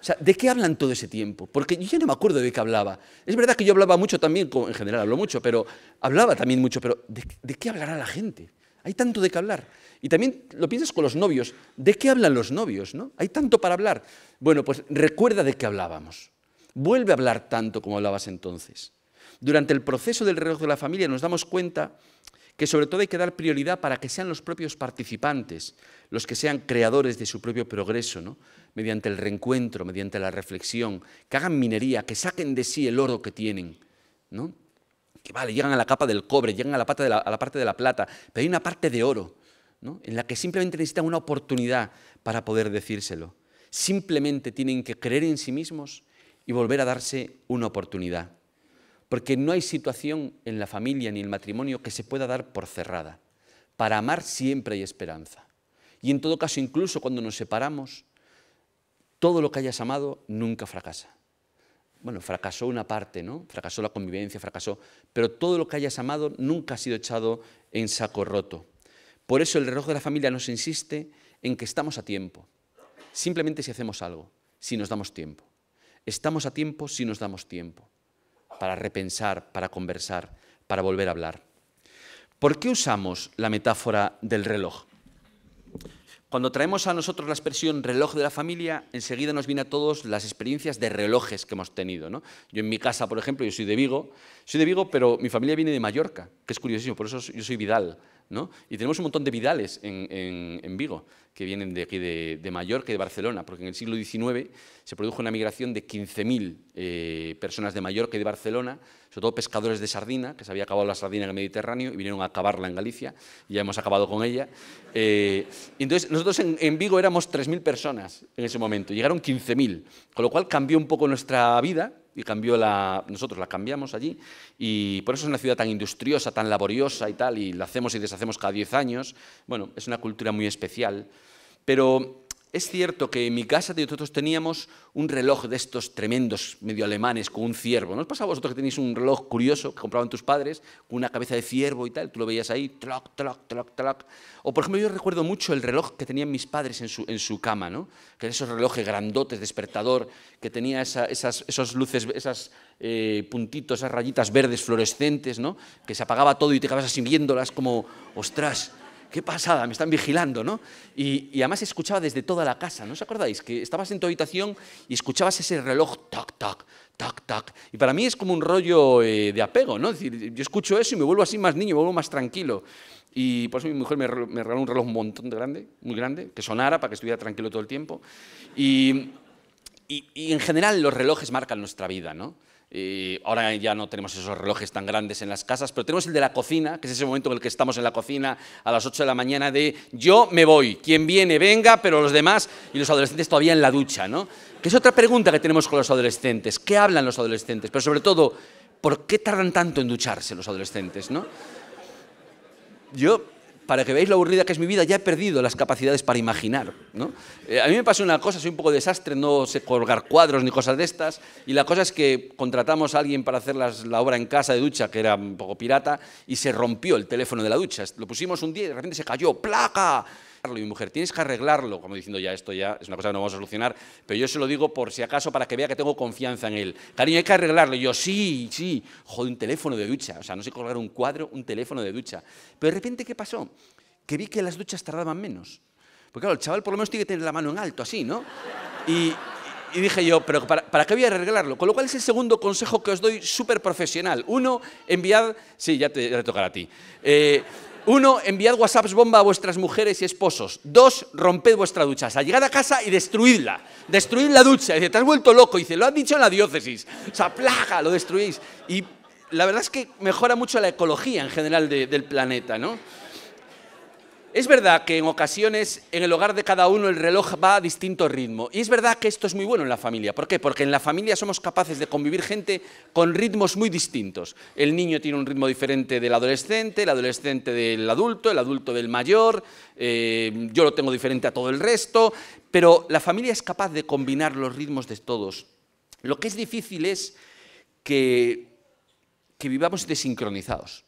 O sea, ¿de qué hablan todo ese tiempo? Porque yo ya no me acuerdo de qué hablaba. Es verdad que yo hablaba mucho también, en general hablo mucho, pero hablaba también mucho, pero ¿de, qué hablará la gente? Hay tanto de qué hablar. Y también lo piensas con los novios. ¿De qué hablan los novios? ¿no? Hay tanto para hablar. Bueno, pues recuerda de qué hablábamos. Vuelve a hablar tanto como hablabas entonces. Durante el proceso del reloj de la familia nos damos cuenta que sobre todo hay que dar prioridad para que sean los propios participantes los que sean creadores de su propio progreso, ¿no? mediante el reencuentro, mediante la reflexión, que hagan minería, que saquen de sí el oro que tienen, ¿no? Que vale, llegan a la capa del cobre, llegan a la parte de la, plata, pero hay una parte de oro, En la que simplemente necesitan una oportunidad para poder decírselo. Simplemente tienen que creer en sí mismos y volver a darse una oportunidad. Porque no hay situación en la familia ni en el matrimonio que se pueda dar por cerrada. Para amar siempre hay esperanza. Y en todo caso, incluso cuando nos separamos, todo lo que hayas amado nunca fracasa. Bueno, fracasó una parte, ¿no? Fracasó la convivencia, fracasó, pero todo lo que hayas amado nunca ha sido echado en saco roto. Por eso el reloj de la familia nos insiste en que estamos a tiempo, simplemente si hacemos algo, si nos damos tiempo. Estamos a tiempo si nos damos tiempo, para repensar, para conversar, para volver a hablar. ¿Por qué usamos la metáfora del reloj? Cuando traemos a nosotros la expresión reloj de la familia, enseguida nos viene a todos las experiencias de relojes que hemos tenido. Yo en mi casa, por ejemplo, yo soy de Vigo, soy de Vigo, pero mi familia viene de Mallorca, que es curiosísimo, por eso yo soy Vidal, y tenemos un montón de Vidales en, Vigo, que vienen de aquí de, Mallorca y de Barcelona, porque en el siglo XIX se produjo una migración de 15.000 eh, personas de Mallorca y de Barcelona, sobre todo pescadores de sardina, que se había acabado la sardina en el Mediterráneo y vinieron a acabarla en Galicia, y ya hemos acabado con ella. Eh, entonces, nosotros en, en Vigo éramos 3.000 personas en ese momento, llegaron 15.000, con lo cual cambió un poco nuestra vida, y cambió la, nosotros la cambiamos allí y por eso es una ciudad tan industriosa, tan laboriosa y tal, y la hacemos y deshacemos cada diez años. Bueno, es una cultura muy especial, pero es cierto que en mi casa nosotros teníamos un reloj de estos tremendos medio alemanes con un ciervo. ¿No os pasa a vosotros que tenéis un reloj curioso que compraban tus padres con una cabeza de ciervo y tal? Tú lo veías ahí, tloc, tloc, tloc, tloc. O por ejemplo, yo recuerdo mucho el reloj que tenían mis padres en su, en su cama, ¿no? Que eran esos relojes grandotes, despertador, que tenía esas esos luces, esas eh, puntitos, esas rayitas verdes fluorescentes, ¿no? Que se apagaba todo y te quedabas así viéndolas como, ostras, qué pasada, me están vigilando, ¿no? Y, además escuchaba desde toda la casa, ¿no os acordáis? Que estabas en tu habitación y escuchabas ese reloj, tac, tac, tac, tac. Y para mí es como un rollo eh, de apego, ¿no? Es decir, yo escucho eso y me vuelvo así más niño, me vuelvo más tranquilo. Y por eso mi mujer me, regaló un reloj un montón de grande, muy grande, que sonara para que estuviera tranquilo todo el tiempo. y en general los relojes marcan nuestra vida, ¿no? Y ahora ya no tenemos esos relojes tan grandes en las casas, pero tenemos el de la cocina, que es ese momento en el que estamos en la cocina a las 8 de la mañana de yo me voy, quien viene venga, pero los demás y los adolescentes todavía en la ducha, ¿no? Que es otra pregunta que tenemos con los adolescentes, ¿qué hablan los adolescentes? Pero sobre todo, ¿por qué tardan tanto en ducharse los adolescentes, ¿no? Yo para que veáis lo aburrida que es mi vida, ya he perdido las capacidades para imaginar. Eh, a mí me pasó una cosa, soy un poco desastre, no sé colgar cuadros ni cosas de estas, y la cosa es que contratamos a alguien para hacer la obra en casa de ducha, que era un poco pirata, y se rompió el teléfono de la ducha. Lo pusimos un día y de repente se cayó, placa mi mujer, tienes que arreglarlo, como diciendo ya esto ya es una cosa que no vamos a solucionar, pero yo se lo digo por si acaso para que vea que tengo confianza en él. Cariño, hay que arreglarlo. yo sí, sí, joder, un teléfono de ducha, o sea, no sé colgar un cuadro, un teléfono de ducha. Pero de repente, ¿qué pasó? Que vi que las duchas tardaban menos. Porque claro, el chaval por lo menos tiene que tener la mano en alto, así, ¿no? Y, dije yo, pero para, qué voy a arreglarlo? Con lo cual es el segundo consejo que os doy súper profesional. Uno, enviad... Sí, ya te, ya te tocará a ti. Eh, uno, enviad WhatsApps bomba a vuestras mujeres y esposos. Dos, romped vuestra ducha. O sea, llegad a casa y destruidla. Destruid la ducha. Dice, te has vuelto loco. Dice, lo han dicho en la diócesis. O sea, plaja, lo destruís. Y la verdad es que mejora mucho la ecología en general del planeta, ¿no? Es verdad que en ocasiones en el hogar de cada uno el reloj va a distinto ritmo. Y es verdad que esto es muy bueno en la familia. ¿Por qué? Porque en la familia somos capaces de convivir gente con ritmos muy distintos. El niño tiene un ritmo diferente del adolescente, el adolescente del adulto, el adulto del mayor, eh, yo lo tengo diferente a todo el resto. Pero la familia es capaz de combinar los ritmos de todos. Lo que es difícil es que vivamos desincronizados.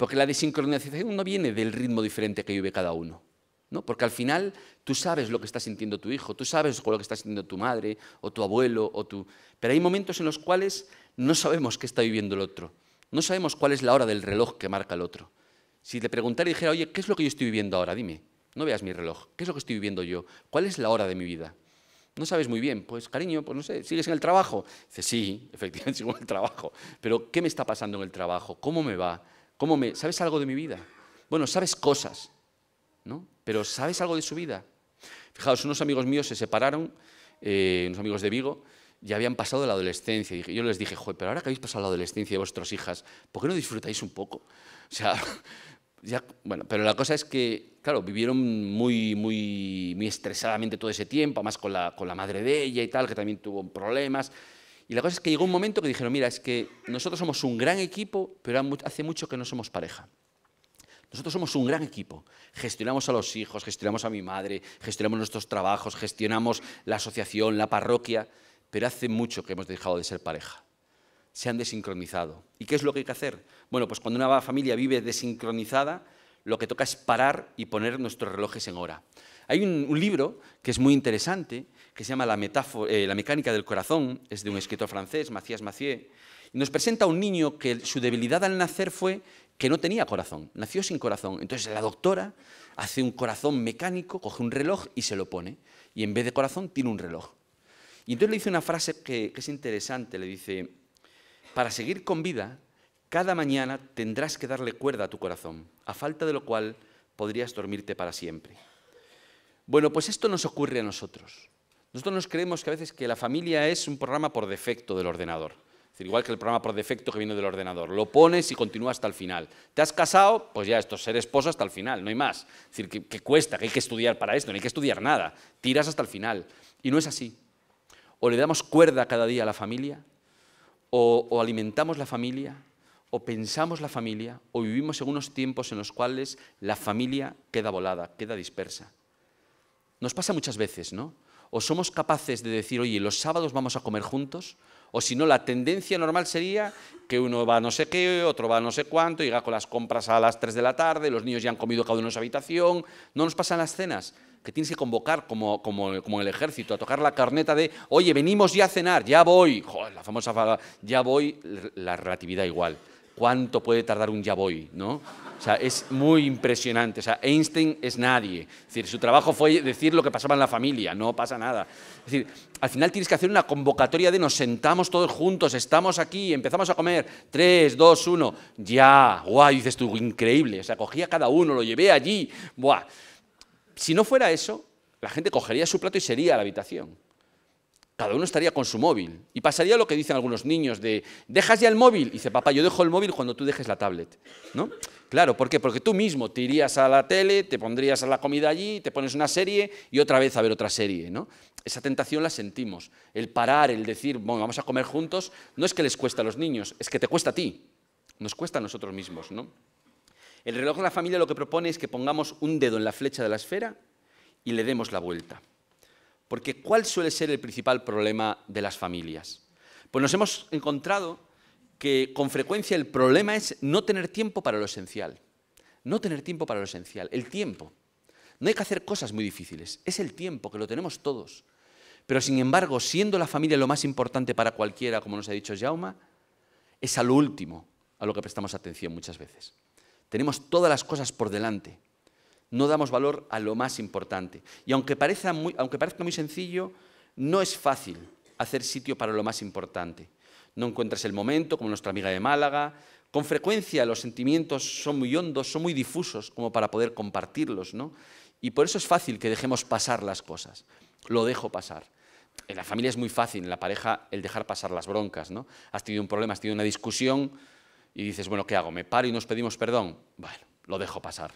Porque la desincronización no viene del ritmo diferente que vive cada uno. ¿no? Porque al final tú sabes lo que está sintiendo tu hijo, tú sabes lo que está sintiendo tu madre o tu abuelo o tu... Pero hay momentos en los cuales no sabemos qué está viviendo el otro. No sabemos cuál es la hora del reloj que marca el otro. Si te preguntara y dijera, oye, ¿qué es lo que yo estoy viviendo ahora? Dime, no veas mi reloj. ¿Qué es lo que estoy viviendo yo? ¿Cuál es la hora de mi vida? No sabes muy bien. Pues, cariño, pues no sé, ¿sigues en el trabajo? Dice, sí, efectivamente sigo en el trabajo. Pero, ¿qué me está pasando en el trabajo? ¿Cómo me va? ¿Cómo me, ¿Sabes algo de mi vida? Bueno, sabes cosas, ¿no? Pero ¿sabes algo de su vida? Fijaos, unos amigos míos se separaron, eh, unos amigos de Vigo, ya habían pasado la adolescencia. Y yo les dije, joder, pero ahora que habéis pasado la adolescencia de vuestras hijas, ¿por qué no disfrutáis un poco? O sea, ya, bueno, pero la cosa es que, claro, vivieron muy, muy, muy estresadamente todo ese tiempo, además con la, con la madre de ella y tal, que también tuvo problemas. Y la cosa es que llegó un momento que dijeron, mira, es que nosotros somos un gran equipo, pero hace mucho que no somos pareja. Nosotros somos un gran equipo. Gestionamos a los hijos, gestionamos a mi madre, gestionamos nuestros trabajos, gestionamos la asociación, la parroquia, pero hace mucho que hemos dejado de ser pareja. Se han desincronizado. ¿Y qué es lo que hay que hacer? Bueno, pues cuando una familia vive desincronizada, lo que toca es parar y poner nuestros relojes en hora. Hay un, un libro que es muy interesante, que se llama eh, la, mecánica del corazón, es de un escritor francés, Macías Macié, y nos presenta a un niño que su debilidad al nacer fue que no tenía corazón, nació sin corazón. Entonces la doctora hace un corazón mecánico, coge un reloj y se lo pone, y en vez de corazón tiene un reloj. Y entonces le dice una frase que es interesante, le dice, para seguir con vida, cada mañana tendrás que darle cuerda a tu corazón, a falta de lo cual podrías dormirte para siempre. Bueno, pues esto nos ocurre a nosotros. Nosotros nos creemos que a veces que la familia es un programa por defecto del ordenador. Es decir, igual que el programa por defecto que viene del ordenador. Lo pones y continúa hasta el final. Te has casado, pues ya esto, ser esposo hasta el final, no hay más. Es decir, que, cuesta, que hay que estudiar para esto, no hay que estudiar nada. Tiras hasta el final. Y no es así. O le damos cuerda cada día a la familia, o, o alimentamos la familia, o pensamos la familia, o vivimos en unos tiempos en los cuales la familia queda volada, queda dispersa. Nos pasa muchas veces, ¿no? o somos capaces de decir, oye, los sábados vamos a comer juntos, o si no, la tendencia normal sería que uno va a no sé qué, otro va a no sé cuánto, llega con las compras a las 3 de la tarde, los niños ya han comido cada uno en su habitación, no nos pasan las cenas, que tienes que convocar como, como, el ejército, a tocar la carneta de, oye, venimos ya a cenar, ya voy, la famosa, ya voy, la relatividad igual. ¿Cuánto puede tardar un ya ¿no? O es muy impresionante. O sea, Einstein es nadie. Es decir, su trabajo fue decir lo que pasaba en la familia, no pasa nada. decir, al final tienes que hacer una convocatoria de nos sentamos todos juntos, estamos aquí, empezamos a comer, tres, dos, uno, ya, guau, dices tú, increíble. O sea, cogía cada uno, lo llevé allí, Si no fuera eso, la gente cogería su plato y sería a la habitación cada uno estaría con su móvil. Y pasaría lo que dicen algunos niños de, dejas ya el móvil. Y dice, papá, yo dejo el móvil cuando tú dejes la tablet. Claro, ¿por qué? Porque tú mismo te irías a la tele, te pondrías a la comida allí, te pones una serie y otra vez a ver otra serie. ¿no? Esa tentación la sentimos. El parar, el decir, bueno, vamos a comer juntos, no es que les cuesta a los niños, es que te cuesta a ti. Nos cuesta a nosotros mismos. ¿no? El reloj de la familia lo que propone es que pongamos un dedo en la flecha de la esfera y le demos la vuelta. Porque ¿cuál suele ser el principal problema de las familias? Pues nos hemos encontrado que con frecuencia el problema es no tener tiempo para lo esencial. No tener tiempo para lo esencial, el tiempo. No hay que hacer cosas muy difíciles, es el tiempo que lo tenemos todos. Pero sin embargo, siendo la familia lo más importante para cualquiera, como nos ha dicho Jauma, es a lo último a lo que prestamos atención muchas veces. Tenemos todas las cosas por delante no damos valor a lo más importante. Y aunque parezca muy, aunque parezca muy sencillo, no es fácil hacer sitio para lo más importante. No encuentras el momento, como nuestra amiga de Málaga. Con frecuencia los sentimientos son muy hondos, son muy difusos como para poder compartirlos, ¿no? Y por eso es fácil que dejemos pasar las cosas. Lo dejo pasar. En la familia es muy fácil, en la pareja, el dejar pasar las broncas, ¿no? Has tenido un problema, has tenido una discusión y dices, bueno, ¿qué hago? ¿Me paro y nos pedimos perdón? Bueno, lo dejo pasar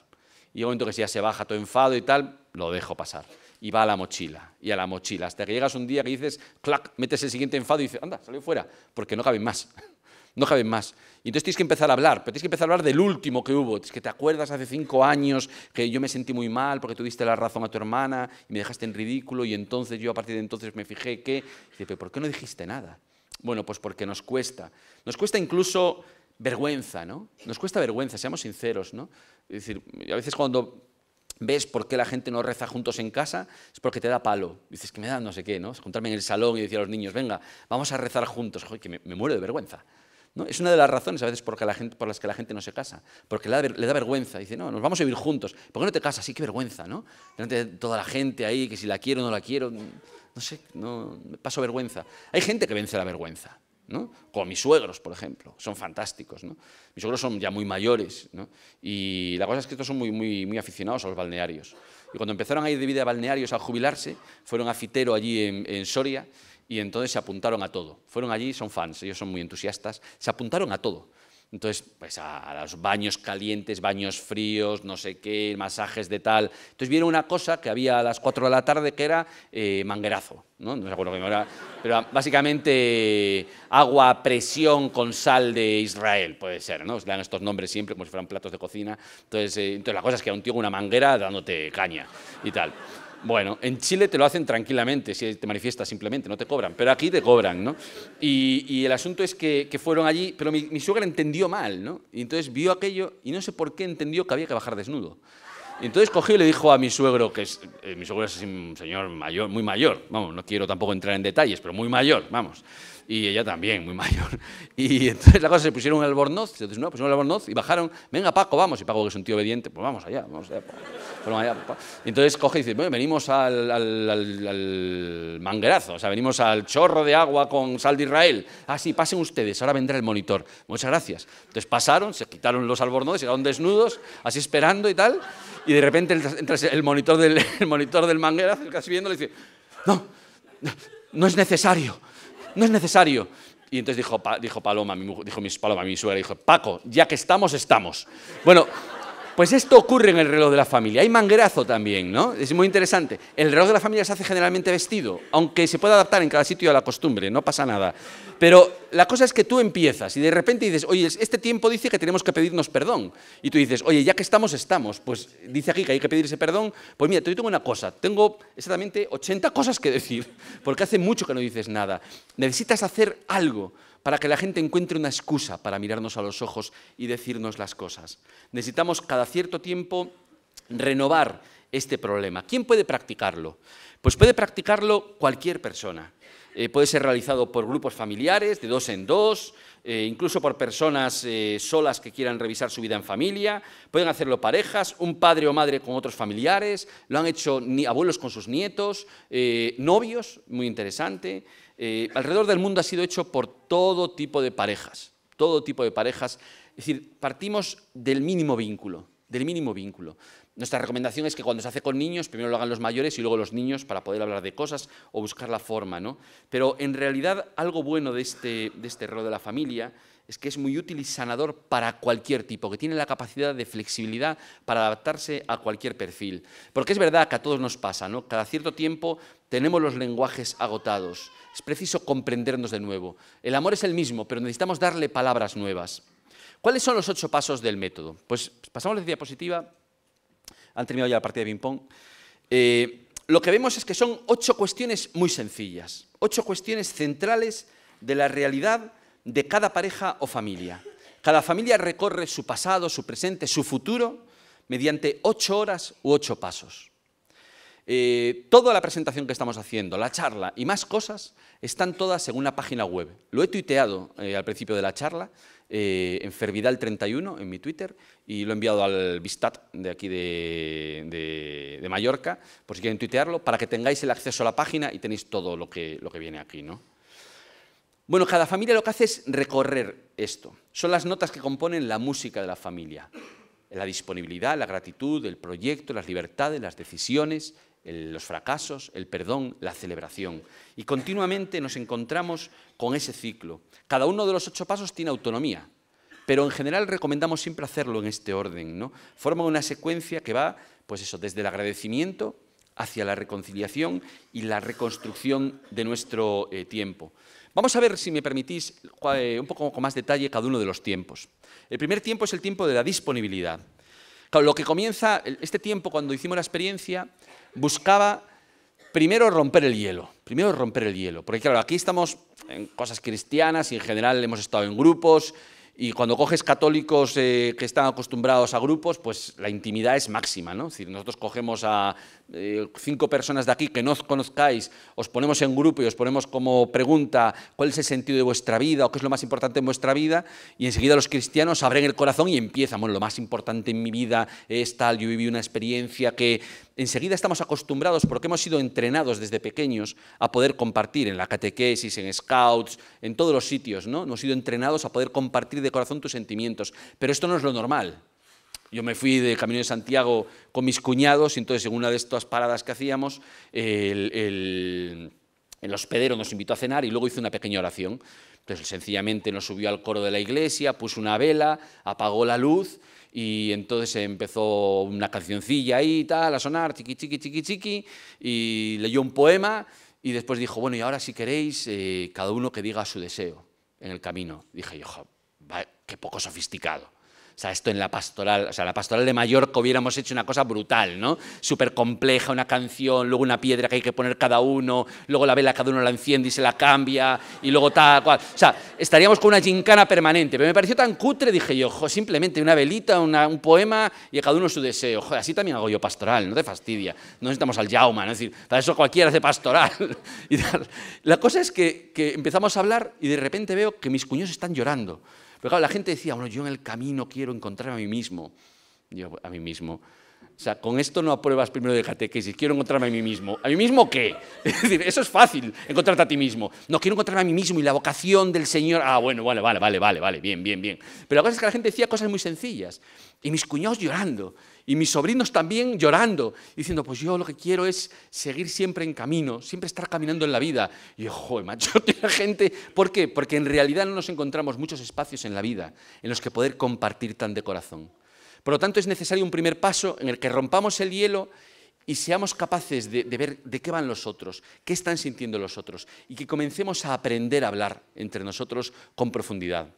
y llega momento que si ya se baja tu enfado y tal, lo dejo pasar. Y va a la mochila, y a la mochila, hasta que llegas un día que dices, clac, metes el siguiente enfado y dices, anda, salió fuera, porque no caben más. no caben más. Y entonces tienes que empezar a hablar, pero tienes que empezar a hablar del último que hubo. Es que te acuerdas hace cinco años que yo me sentí muy mal porque tuviste la razón a tu hermana y me dejaste en ridículo y entonces yo a partir de entonces me fijé que... dice, pero ¿por qué no dijiste nada? Bueno, pues porque nos cuesta. Nos cuesta incluso vergüenza, ¿no? Nos cuesta vergüenza, seamos sinceros, ¿no? Es decir, a veces cuando ves por qué la gente no reza juntos en casa, es porque te da palo. Dices que me da no sé qué, ¿no? Juntarme en el salón y decir a los niños, venga, vamos a rezar juntos. Joder, que me, muero de vergüenza. ¿No? Es una de las razones a veces por, la gente, por las que la gente no se casa, porque le da, vergüenza. Dice, no, nos vamos a vivir juntos. ¿Por qué no te casas? Sí, qué vergüenza, ¿no? Delante de toda la gente ahí, que si la quiero o no la quiero, no sé, no, me paso vergüenza. Hay gente que vence la vergüenza. ¿no? Como mis suegros, por ejemplo, son fantásticos, Mis suegros son ya muy mayores, Y la cosa es que estos son muy, muy, muy aficionados a los balnearios. Y cuando empezaron a ir de vida a balnearios al jubilarse, fueron a Fitero allí en Soria y entonces se apuntaron a todo. Fueron allí, son fans, ellos son muy entusiastas, se apuntaron a todo. Entonces, pues a, los baños calientes, baños fríos, no sé qué, masajes de tal. Entonces vieron una cosa que había a las 4 de la tarde que era eh, manguerazo, ¿no? No me acuerdo qué era, pero básicamente agua a presión con sal de Israel, puede ser, ¿no? le dan estos nombres siempre como si fueran platos de cocina. Entonces, eh, entonces la cosa es que a un tío una manguera dándote caña y tal. Bueno, en Chile te lo hacen tranquilamente, si te manifiestas simplemente, no te cobran, pero aquí te cobran, ¿no? Y, el asunto es que, fueron allí, pero mi, mi suegra entendió mal, ¿no? Y entonces vio aquello y no sé por qué entendió que había que bajar desnudo. entonces cogió y le dijo a mi suegro, que es, eh, mi suegro es un señor mayor, muy mayor, vamos, no quiero tampoco entrar en detalles, pero muy mayor, vamos y ella también, muy mayor. Y entonces la cosa se pusieron el albornoz, se pusieron el albornoz y bajaron, venga Paco, vamos, y Paco que es un tío obediente, pues vamos allá, vamos allá. entonces coge y dice, bueno, venimos al, al, al, manguerazo, o sea, venimos al chorro de agua con sal de Israel. Ah, sí, pasen ustedes, ahora vendrá el monitor. Muchas gracias. Entonces pasaron, se quitaron los albornoces, quedaron desnudos, así esperando y tal, y de repente entra el monitor, del, el monitor del manguerazo, casi que está le dice, no, no es necesario no es necesario. Y entonces dijo, dijo Paloma, mi, dijo mis, Paloma, mi suegra, dijo, Paco, ya que estamos, estamos. Bueno, pues esto ocurre en el reloj de la familia. Hay manguerazo también, ¿no? Es muy interesante. El reloj de la familia se hace generalmente vestido, aunque se puede adaptar en cada sitio a la costumbre, no pasa nada. Pero la cosa es que tú empiezas y de repente dices, oye, este tiempo dice que tenemos que pedirnos perdón. Y tú dices, oye, ya que estamos, estamos. Pues dice aquí que hay que pedirse perdón. Pues mira, yo tengo una cosa, tengo exactamente 80 cosas que decir, porque hace mucho que no dices nada. Necesitas hacer algo para que la gente encuentre una excusa para mirarnos a los ojos y decirnos las cosas. Necesitamos cada cierto tiempo renovar este problema. ¿Quién puede practicarlo? Pues puede practicarlo cualquier persona. Eh, puede ser realizado por grupos familiares, de dos en dos, eh, incluso por personas eh, solas que quieran revisar su vida en familia, pueden hacerlo parejas, un padre o madre con otros familiares, lo han hecho abuelos con sus nietos, novios, muy interesante. alrededor del mundo ha sido hecho por todo tipo de parejas, todo tipo de parejas. Es decir, partimos del mínimo vínculo, del mínimo vínculo. Nuestra recomendación es que cuando se hace con niños, primero lo hagan los mayores y luego los niños para poder hablar de cosas o buscar la forma. ¿no? Pero en realidad algo bueno de este, de este rol de la familia es que es muy útil y sanador para cualquier tipo, que tiene la capacidad de flexibilidad para adaptarse a cualquier perfil. Porque es verdad que a todos nos pasa, ¿no? Cada cierto tiempo tenemos los lenguajes agotados. Es preciso comprendernos de nuevo. El amor es el mismo, pero necesitamos darle palabras nuevas. ¿Cuáles son los ocho pasos del método? Pues pasamos la diapositiva han terminado ya la partida de ping-pong. Eh, lo que vemos es que son ocho cuestiones muy sencillas, ocho cuestiones centrales de la realidad de cada pareja o familia. Cada familia recorre su pasado, su presente, su futuro mediante ocho horas u ocho pasos. Eh, toda la presentación que estamos haciendo, la charla y más cosas están todas en una página web. Lo he tuiteado eh, al principio de la charla eh, enfervidal 31 en mi Twitter, y lo he enviado al Vistat de aquí de, Mallorca, por si quieren tuitearlo, para que tengáis el acceso a la página y tenéis todo lo que, lo que viene aquí. ¿no? Bueno, cada familia lo que hace es recorrer esto. Son las notas que componen la música de la familia. La disponibilidad, la gratitud, el proyecto, las libertades, las decisiones, los fracasos, el perdón, la celebración. Y continuamente nos encontramos con ese ciclo. Cada uno de los ocho pasos tiene autonomía, pero en general recomendamos siempre hacerlo en este orden. ¿no? Forma una secuencia que va, pues eso, desde el agradecimiento hacia la reconciliación y la reconstrucción de nuestro eh, tiempo. Vamos a ver, si me permitís, eh, un poco con más detalle cada uno de los tiempos. El primer tiempo es el tiempo de la disponibilidad. lo que comienza, este tiempo, cuando hicimos la experiencia, buscaba primero romper el hielo, primero romper el hielo, porque claro, aquí estamos en cosas cristianas y en general hemos estado en grupos y cuando coges católicos eh, que están acostumbrados a grupos, pues la intimidad es máxima, ¿no? Es decir, nosotros cogemos a eh, cinco personas de aquí que no os conozcáis, os ponemos en grupo y os ponemos como pregunta cuál es el sentido de vuestra vida o qué es lo más importante en vuestra vida, y enseguida los cristianos abren el corazón y empiezan, bueno, lo más importante en mi vida es tal, yo viví una experiencia que enseguida estamos acostumbrados, porque hemos sido entrenados desde pequeños a poder compartir en la catequesis, en scouts, en todos los sitios, ¿no? Hemos sido entrenados a poder compartir de corazón tus sentimientos, pero esto no es lo normal. Yo me fui de Camino de Santiago con mis cuñados y entonces en una de estas paradas que hacíamos, el, el hospedero nos invitó a cenar y luego hizo una pequeña oración. Entonces sencillamente nos subió al coro de la iglesia, puso una vela, apagó la luz y entonces empezó una cancioncilla ahí y tal, a sonar, chiqui, chiqui, chiqui, chiqui, y leyó un poema y después dijo, bueno, y ahora si queréis, eh, cada uno que diga su deseo en el camino. Dije yo, qué poco sofisticado. O sea, esto en la pastoral, o sea, la pastoral de Mallorca hubiéramos hecho una cosa brutal, ¿no? Súper compleja, una canción, luego una piedra que hay que poner cada uno, luego la vela cada uno la enciende y se la cambia, y luego tal cual. O sea, estaríamos con una gincana permanente. Pero me pareció tan cutre, dije yo, simplemente una velita, un poema y a cada uno su deseo. Joder, así también hago yo pastoral, no te fastidia. No necesitamos al Jauma, ¿no? es decir, para eso cualquiera hace pastoral. y tal. La cosa es que, que empezamos a hablar y de repente veo que mis cuños están llorando. Pero claro, la gente decía, bueno, yo en el camino quiero encontrarme a mí mismo. Yo, a mí mismo. O sea, con esto no apruebas primero de catequesis, quiero encontrarme a mí mismo. ¿A mí mismo qué? eso es fácil, encontrarte a ti mismo. No, quiero encontrarme a mí mismo y la vocación del Señor. Ah, bueno, vale, vale, vale, vale, vale, bien, bien, bien. Pero la cosa es que la gente decía cosas muy sencillas. Y mis cuñados llorando. Y mis sobrinos también llorando, diciendo, pues yo lo que quiero es seguir siempre en camino, siempre estar caminando en la vida. Y ojo, macho, tiene gente... ¿Por qué? Porque en realidad no nos encontramos muchos espacios en la vida en los que poder compartir tan de corazón. Por lo tanto, es necesario un primer paso en el que rompamos el hielo y seamos capaces de, ver de qué van los otros, qué están sintiendo los otros, y que comencemos a aprender a hablar entre nosotros con profundidad.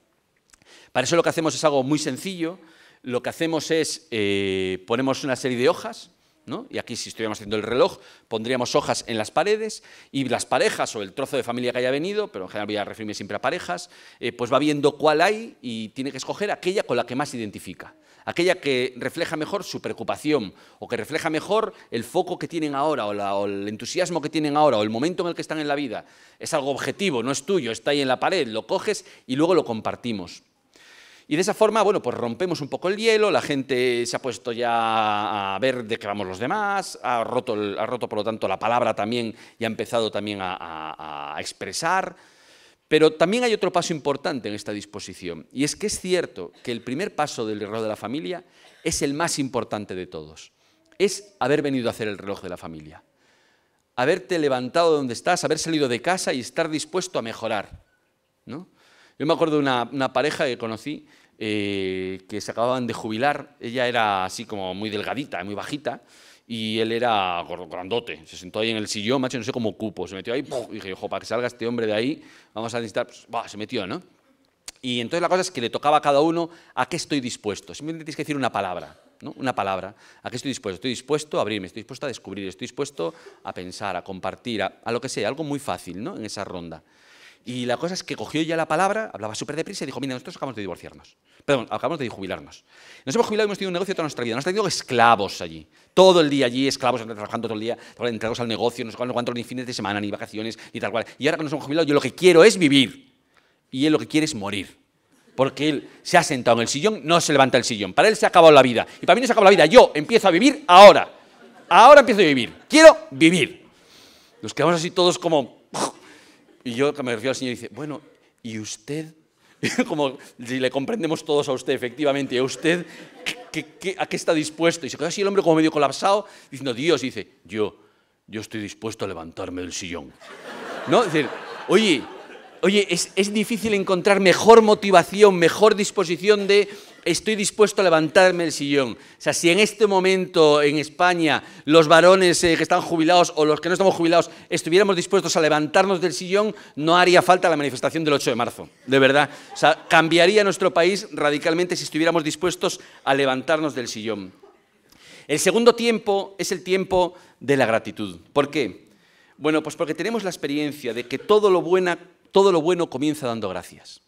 Para eso lo que hacemos es algo muy sencillo, lo que hacemos es, eh, ponemos una serie de hojas, ¿no? y aquí si estuviéramos haciendo el reloj, pondríamos hojas en las paredes, y las parejas o el trozo de familia que haya venido, pero en general voy a referirme siempre a parejas, eh, pues va viendo cuál hay y tiene que escoger aquella con la que más se identifica aquella que refleja mejor su preocupación o que refleja mejor el foco que tienen ahora o, el entusiasmo que tienen ahora o el momento en el que están en la vida. Es algo objetivo, no es tuyo, está ahí en la pared, lo coges y luego lo compartimos. Y de esa forma, bueno, pues rompemos un poco el hielo, la gente se ha puesto ya a ver de qué vamos los demás, ha roto, ha roto por lo tanto la palabra también y ha empezado también a, expresar. Pero también hay otro paso importante en esta disposición, y es que es cierto que el primer paso del reloj de la familia es el más importante de todos. Es haber venido a hacer el reloj de la familia. Haberte levantado donde estás, haber salido de casa y estar dispuesto a mejorar. ¿no? Yo me acuerdo de una, pareja que conocí eh, que se acababan de jubilar. Ella era así como muy delgadita, muy bajita, y él era grandote. Se sentó ahí en el sillón, macho, no sé cómo cupo. Se metió ahí, y dije, ojo, para que salga este hombre de ahí, vamos a necesitar. Pues, se metió, ¿no? Y entonces la cosa es que le tocaba a cada uno a qué estoy dispuesto. Simplemente tienes que decir una palabra. ¿no? Una palabra. ¿A qué estoy dispuesto? Estoy dispuesto a abrirme, estoy dispuesto a descubrir, estoy dispuesto a pensar, a compartir, a lo que sea, algo muy fácil ¿no? en esa ronda. Y la cosa es que cogió ya la palabra, hablaba súper deprisa y dijo, mira, nosotros acabamos de divorciarnos. Perdón, acabamos de jubilarnos. Nos hemos jubilado y hemos tenido un negocio toda nuestra vida. Nos han tenido esclavos allí. Todo el día allí, esclavos trabajando todo el día, entregados al negocio, no sé cuánto, ni fines de semana, ni vacaciones, ni tal cual. Y ahora que nos hemos jubilado, yo lo que quiero es vivir. Y él lo que quiere es morir. Porque él se ha sentado en el sillón, no se levanta el sillón. Para él se ha acabado la vida. Y para mí no se ha acabado la vida. Yo empiezo a vivir ahora. Ahora empiezo a vivir. Quiero vivir. Nos quedamos así todos como y yo que me refiero al Señor dice, bueno, ¿y usted? Como si le comprendemos todos a usted, efectivamente, a usted ¿qué, a qué está dispuesto? Y se queda así el hombre como medio colapsado, diciendo, Dios, dice, yo, yo estoy dispuesto a levantarme del sillón. ¿No? decir, oye, oye, es difícil encontrar mejor motivación, mejor disposición de estoy dispuesto a levantarme del sillón. O sea, si en este momento en España los varones eh, que están jubilados o los que no estamos jubilados estuviéramos dispuestos a levantarnos del sillón, no haría falta la manifestación del 8 de marzo, de verdad. O sea, cambiaría nuestro país radicalmente si estuviéramos dispuestos a levantarnos del sillón. El segundo tiempo es el tiempo de la gratitud. ¿Por qué? Bueno, pues porque tenemos la experiencia de que todo lo, buena, todo lo bueno comienza dando gracias.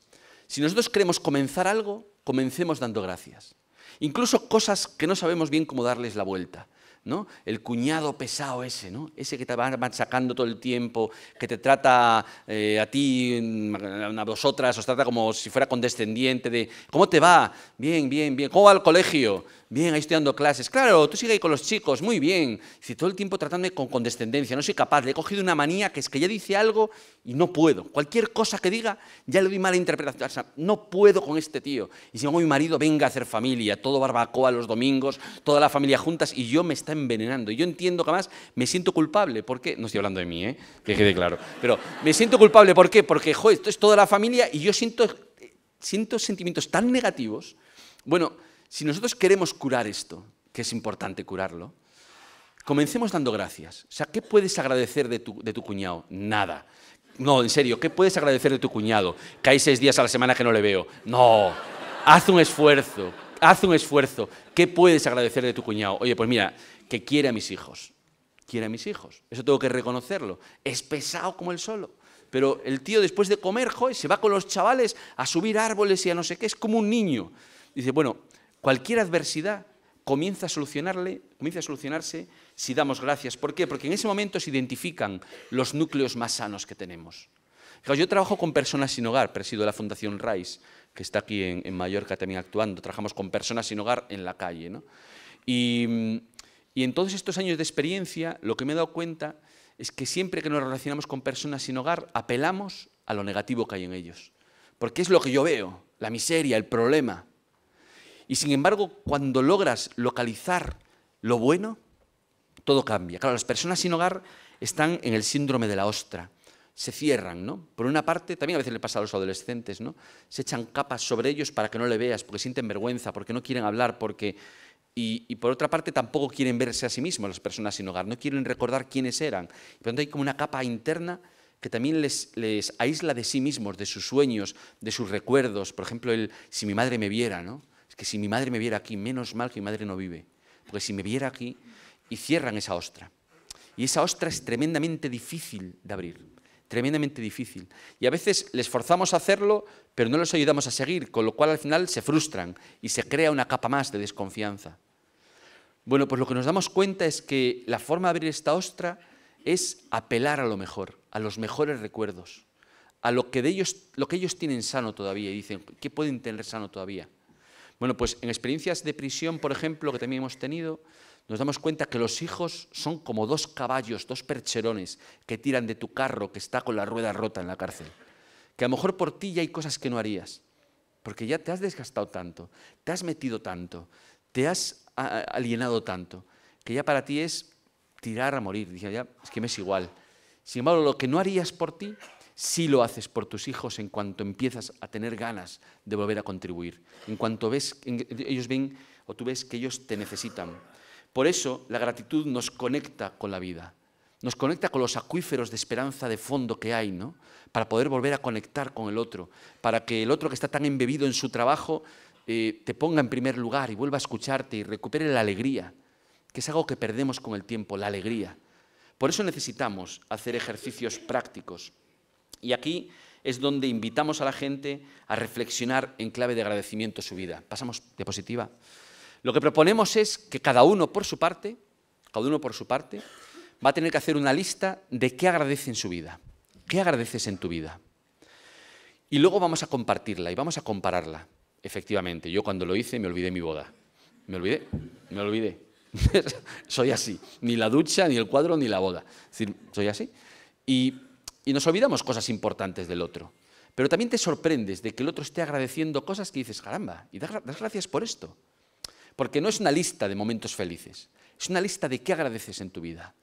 Si nosotros queremos comenzar algo, comencemos dando gracias. Incluso cosas que no sabemos bien cómo darles la vuelta. ¿no? El cuñado pesado ese, ¿no? Ese que te va machacando todo el tiempo, que te trata eh, a ti, mm, a vosotras, os trata como si fuera condescendiente de, ¿cómo te va? Bien, bien, bien. ¿Cómo va el colegio? bien, ahí estoy dando clases. Claro, tú sigue ahí con los chicos, muy bien. Si todo el tiempo tratándome con condescendencia, no soy capaz, le he cogido una manía que es que ya dice algo y no puedo. Cualquier cosa que diga, ya le doy mala interpretación. no puedo con este tío. Y si mi marido, venga a hacer familia, todo barbacoa los domingos, toda la familia juntas, y yo me está envenenando. yo entiendo que además me siento culpable, porque, no estoy hablando de mí, ¿eh? que quede claro, pero me siento culpable, ¿por qué? Porque, joder, esto es toda la familia y yo siento, siento sentimientos tan negativos. Bueno, si nosotros queremos curar esto, que es importante curarlo, comencemos dando gracias. O sea, ¿qué puedes agradecer de tu, de tu cuñado? Nada. No, en serio, ¿qué puedes agradecer de tu cuñado? Que hay seis días a la semana que no le veo. No, haz un esfuerzo, haz un esfuerzo. ¿Qué puedes agradecer de tu cuñado? Oye, pues mira, que quiere a mis hijos. Quiere a mis hijos. Eso tengo que reconocerlo. Es pesado como el solo. Pero el tío después de comer, joder, se va con los chavales a subir árboles y a no sé qué. Es como un niño. Dice, bueno, Cualquier adversidad comienza a, solucionarse si damos gracias. ¿Por qué? Porque en ese momento se identifican los núcleos más sanos que tenemos. Yo trabajo con personas sin hogar, presido la Fundación RAIS, que está aquí en, Mallorca también actuando. Trabajamos con personas sin hogar en la calle. y en todos estos años de experiencia, lo que me he dado cuenta es que siempre que nos relacionamos con personas sin hogar, apelamos a lo negativo que hay en ellos. Porque es lo que yo veo, la miseria, el problema. Y sin embargo, cuando logras localizar lo bueno, todo cambia. Claro, las personas sin hogar están en el síndrome de la ostra. Se cierran, ¿no? Por una parte, también a veces le pasa a los adolescentes, ¿no? Se echan capas sobre ellos para que no le veas, porque sienten vergüenza, porque no quieren hablar, porque... Y, por otra parte, tampoco quieren verse a sí mismos las personas sin hogar, no quieren recordar quiénes eran. Por tanto, hay como una capa interna que también les, les aísla de sí mismos, de sus sueños, de sus recuerdos. Por ejemplo, el si mi madre me viera, ¿no? que si mi madre me viera aquí, menos mal que mi madre no vive, porque si me viera aquí, y cierran esa ostra. Y esa ostra es tremendamente difícil de abrir, tremendamente difícil. Y a veces les forzamos a hacerlo, pero no los ayudamos a seguir, con lo cual al final se frustran y se crea una capa más de desconfianza. Bueno, pues lo que nos damos cuenta es que la forma de abrir esta ostra es apelar a lo mejor, a los mejores recuerdos, a lo que, de ellos, lo que ellos tienen sano todavía y dicen, ¿qué pueden tener sano todavía? Bueno, pues en experiencias de prisión, por ejemplo, que también hemos tenido, nos damos cuenta que los hijos son como dos caballos, dos percherones que tiran de tu carro que está con la rueda rota en la cárcel. Que a lo mejor por ti ya hay cosas que no harías, porque ya te has desgastado tanto, te has metido tanto, te has alienado tanto, que ya para ti es tirar a morir. Dije, ya, es que me es igual. Sin embargo, lo que no harías por ti, sí lo haces por tus hijos en cuanto empiezas a tener ganas de volver a contribuir, en cuanto ves, ellos ven o tú ves que ellos te necesitan. Por eso la gratitud nos conecta con la vida, nos conecta con los acuíferos de esperanza de fondo que hay, ¿no? Para poder volver a conectar con el otro, para que el otro que está tan embebido en su trabajo eh, te ponga en primer lugar y vuelva a escucharte y recupere la alegría, que es algo que perdemos con el tiempo, la alegría. Por eso necesitamos hacer ejercicios prácticos. Y aquí es donde invitamos a la gente a reflexionar en clave de agradecimiento su vida. Pasamos diapositiva. Lo que proponemos es que cada uno por su parte, cada uno por su parte, va a tener que hacer una lista de qué agradece en su vida. ¿Qué agradeces en tu vida? Y luego vamos a compartirla y vamos a compararla. Efectivamente, yo cuando lo hice me olvidé mi boda. Me olvidé, me olvidé. soy así, ni la ducha, ni el cuadro, ni la boda. Es decir, soy así. Y y nos olvidamos cosas importantes del otro. Pero también te sorprendes de que el otro esté agradeciendo cosas que dices, caramba, y das gracias por esto. Porque no es una lista de momentos felices, es una lista de qué agradeces en tu vida.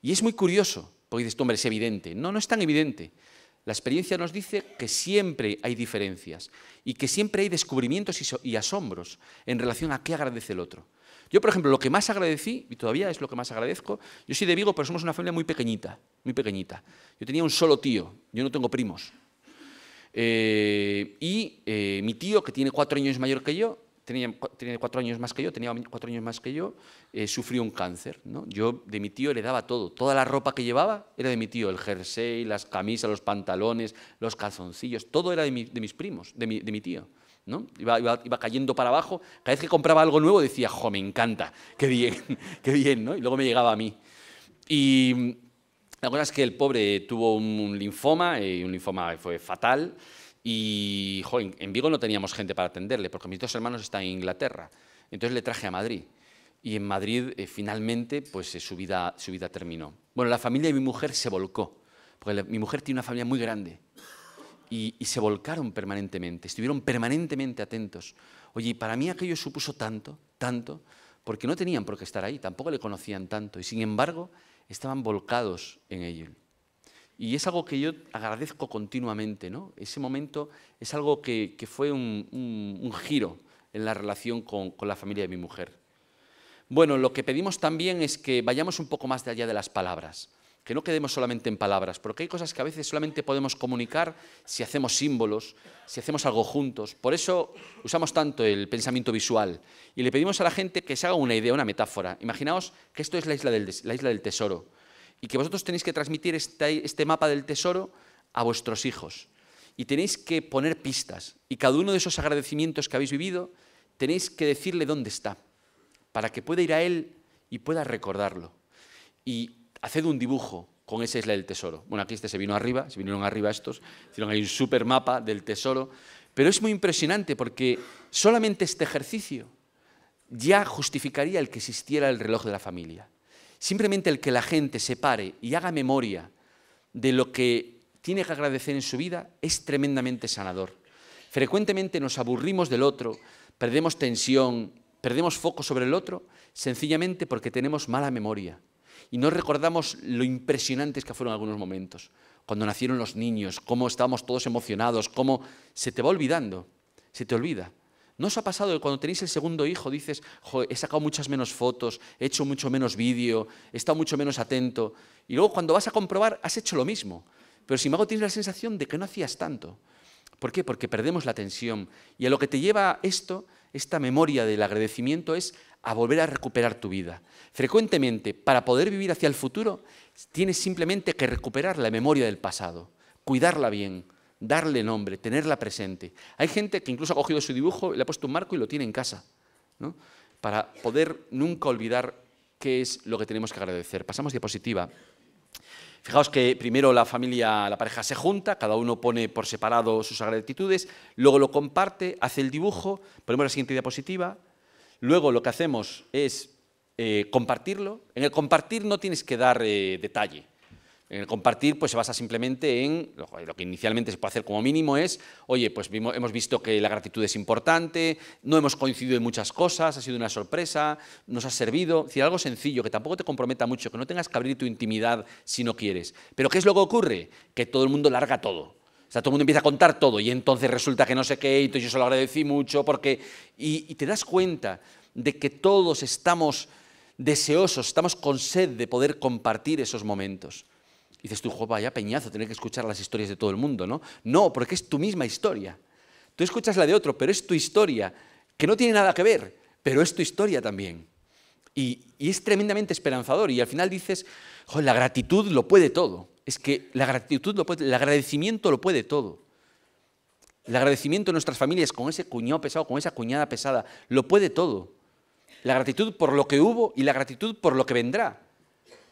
Y es muy curioso, porque dices, hombre, es evidente. No, no es tan evidente. La experiencia nos dice que siempre hay diferencias y que siempre hay descubrimientos y, y asombros en relación a qué agradece el otro. Yo, por ejemplo, lo que más agradecí, y todavía es lo que más agradezco, yo soy de Vigo, pero somos una familia muy pequeñita, muy pequeñita. Yo tenía un solo tío, yo no tengo primos. Eh, y eh, mi tío, que tiene cuatro años mayor que yo, tenía, cuatro años más que yo, tenía cuatro años más que yo, eh, sufrió un cáncer. Yo de mi tío le daba todo, toda la ropa que llevaba era de mi tío, el jersey, las camisas, los pantalones, los calzoncillos, todo era de, mis primos, de mi tío. ¿no? Iba, cayendo para abajo. Cada vez que compraba algo nuevo decía, jo, me encanta, qué bien, qué bien, Y luego me llegaba a mí. Y mm, la cosa es que el pobre tuvo un, linfoma, eh, y un linfoma que fue fatal, y en, Vigo no teníamos gente para atenderle, porque mis dos hermanos están en Inglaterra. Entonces le traje a Madrid. Y en Madrid, eh, finalmente, pues eh, su, vida, su vida terminó. Bueno, la familia de mi mujer se volcó, porque mi mujer tiene una familia muy grande y, se volcaron permanentemente, estuvieron permanentemente atentos. Oye, y para mí aquello supuso tanto, tanto, porque no tenían por qué estar ahí, tampoco le conocían tanto, y sin embargo estaban volcados en ello. Y es algo que yo agradezco continuamente, ¿no? Ese momento es algo que, fue un, giro en la relación con, con la familia de mi mujer. Bueno, lo que pedimos también es que vayamos un poco más de allá de las palabras que no quedemos solamente en palabras, porque hay cosas que a veces solamente podemos comunicar si hacemos símbolos, si hacemos algo juntos. Por eso usamos tanto el pensamiento visual y le pedimos a la gente que se haga una idea, una metáfora. Imaginaos que esto es la isla del, tesoro y que vosotros tenéis que transmitir este, este mapa del tesoro a vuestros hijos y tenéis que poner pistas y cada uno de esos agradecimientos que habéis vivido tenéis que decirle dónde está para que pueda ir a él y pueda recordarlo. Y haced un dibujo con esa isla del tesoro. Bueno, aquí este se vino arriba, se vinieron arriba estos, hicieron ahí un super mapa del tesoro, pero es muy impresionante porque solamente este ejercicio ya justificaría el que existiera el reloj de la familia. Simplemente el que la gente se pare y haga memoria de lo que tiene que agradecer en su vida es tremendamente sanador. Frecuentemente nos aburrimos del otro, perdemos tensión, perdemos foco sobre el otro, sencillamente porque tenemos mala memoria y no recordamos lo impresionantes que fueron algunos momentos. Cuando nacieron los niños, cómo estábamos todos emocionados, cómo se te va olvidando, se te olvida. ¿No os ha pasado que cuando tenéis el segundo hijo dices, he sacado muchas menos fotos, he hecho mucho menos vídeo, he estado mucho menos atento? Y luego cuando vas a comprobar, has hecho lo mismo. Pero sin embargo tienes la sensación de que no hacías tanto. ¿Por qué? Porque perdemos la tensión. Y a lo que te lleva esto, esta memoria del agradecimiento, es a volver a recuperar tu vida. Frecuentemente, para poder vivir hacia el futuro, tienes simplemente que recuperar la memoria del pasado, cuidarla bien, darle nombre, tenerla presente. Hay gente que incluso ha cogido su dibujo, le ha puesto un marco y lo tiene en casa, para poder nunca olvidar qué es lo que tenemos que agradecer. Pasamos diapositiva. Fijaos que primero la familia, la pareja se junta, cada uno pone por separado sus gratitudes, luego lo comparte, hace el dibujo, ponemos la siguiente diapositiva, Luego lo que hacemos es eh, compartirlo. En el compartir no tienes que dar eh, detalle. En el compartir pues, se basa simplemente en, lo, que inicialmente se puede hacer como mínimo es, oye, pues hemos visto que la gratitud es importante, no hemos coincidido en muchas cosas, ha sido una sorpresa, nos ha servido, es decir, algo sencillo, que tampoco te comprometa mucho, que no tengas que abrir tu intimidad si no quieres. Pero ¿qué es lo que ocurre? Que todo el mundo larga todo. O sea, todo el mundo empieza a contar todo y entonces resulta que no sé qué, y entonces yo se lo agradecí mucho porque... Y, te das cuenta de que todos estamos deseosos, estamos con sed de poder compartir esos momentos. Y dices tú, vaya peñazo, tener que escuchar las historias de todo el mundo, ¿no? No, porque es tu misma historia. Tú escuchas la de otro, pero es tu historia, que no tiene nada que ver, pero es tu historia también. Y, es tremendamente esperanzador. Y al final dices, la gratitud lo puede todo es que la gratitud el agradecimiento lo puede todo. El agradecimiento en nuestras familias con ese cuñado pesado, con esa cuñada pesada, lo puede todo. La gratitud por lo que hubo y la gratitud por lo que vendrá.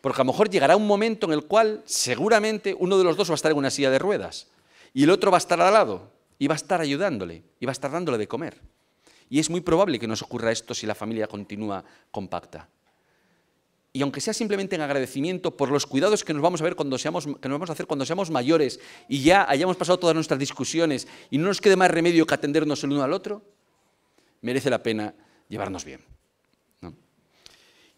Porque a lo mejor llegará un momento en el cual seguramente uno de los dos va a estar en una silla de ruedas y el otro va a estar al lado y va a estar ayudándole y va a estar dándole de comer. Y es muy probable que nos ocurra esto si la familia continúa compacta y aunque sea simplemente en agradecimiento por los cuidados que nos vamos a ver cuando seamos, que vamos a hacer cuando seamos mayores y ya hayamos pasado todas nuestras discusiones y no nos quede más remedio que atendernos el uno al otro, merece la pena llevarnos bien.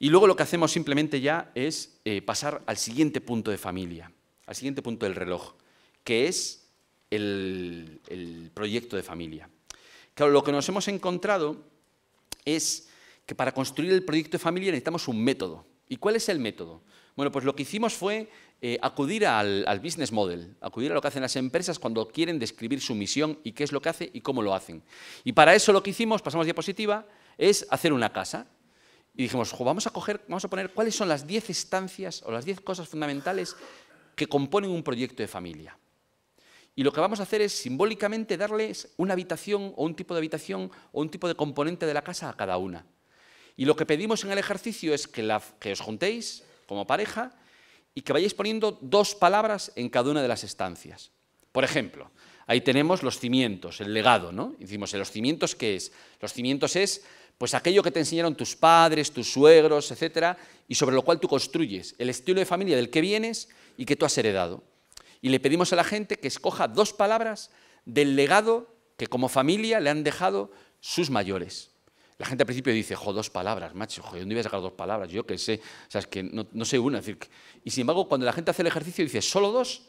Y luego lo que hacemos simplemente ya es eh, pasar al siguiente punto de familia, al siguiente punto del reloj, que es el proyecto de familia. Claro, lo que nos hemos encontrado es que para construir el proyecto de familia necesitamos un método, ¿Y cuál es el método? Bueno, pues lo que hicimos fue eh, acudir al, business model, acudir a lo que hacen las empresas cuando quieren describir su misión y qué es lo que hace y cómo lo hacen. Y para eso lo que hicimos, pasamos diapositiva, es hacer una casa. Y dijimos, vamos a coger, vamos a poner cuáles son las 10 estancias o las 10 cosas fundamentales que componen un proyecto de familia. Y lo que vamos a hacer es simbólicamente darles una habitación o un tipo de habitación o un tipo de componente de la casa a cada una. Y lo que pedimos en el ejercicio es que, os juntéis como pareja y que vayáis poniendo dos palabras en cada una de las estancias. Por ejemplo, ahí tenemos los cimientos, el legado, ¿no? Decimos, ¿los cimientos qué es? Los cimientos es pues aquello que te enseñaron tus padres, tus suegros, etcétera, y sobre lo cual tú construyes el estilo de familia del que vienes y que tú has heredado. Y le pedimos a la gente que escoja dos palabras del legado que como familia le han dejado sus mayores. La gente al principio dice, jo, dos palabras, macho, joder, ¿dónde voy a sacar dos palabras? Yo qué sé, o sea, es que no, sé una. decir, y sin embargo, cuando la gente hace el ejercicio dice, ¿solo dos?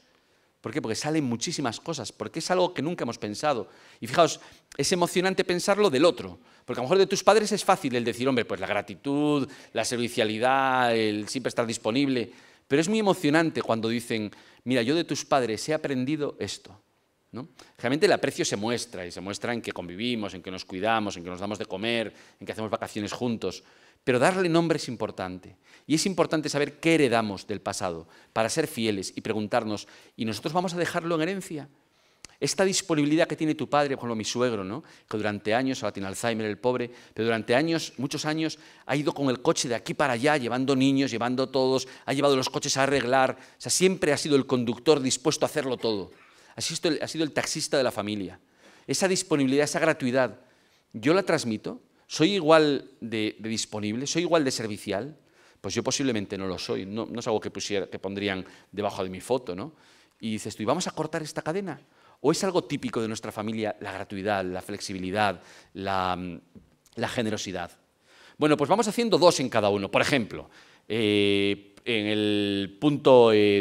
¿Por qué? Porque salen muchísimas cosas, porque es algo que nunca hemos pensado. Y fijaos, es emocionante pensarlo del otro, porque a lo mejor de tus padres es fácil el decir, hombre, pues la gratitud, la servicialidad, el siempre estar disponible, pero es muy emocionante cuando dicen, mira, yo de tus padres he aprendido esto. Realmente el aprecio se muestra y se muestra en que convivimos, en que nos cuidamos, en que nos damos de comer, en que hacemos vacaciones juntos. Pero darle nombre es importante. Y es importante saber qué heredamos del pasado para ser fieles y preguntarnos, ¿y nosotros vamos a dejarlo en herencia? Esta disponibilidad que tiene tu padre, por ejemplo, mi suegro, que durante años, ahora tiene Alzheimer el pobre, pero durante años, muchos años, ha ido con el coche de aquí para allá, llevando niños, llevando todos, ha llevado los coches a arreglar, o sea, siempre ha sido el conductor dispuesto a hacerlo todo ha sido, el, taxista de la familia. Esa disponibilidad, esa gratuidad, yo la transmito, soy igual de, disponible, soy igual de servicial, pues yo posiblemente no lo soy, no, es algo que, pusiera, que pondrían debajo de mi foto, ¿no? Y dices tú, ¿y vamos a cortar esta cadena? ¿O es algo típico de nuestra familia la gratuidad, la flexibilidad, la, generosidad? Bueno, pues vamos haciendo dos en cada uno. Por ejemplo, eh, en el punto 2, eh,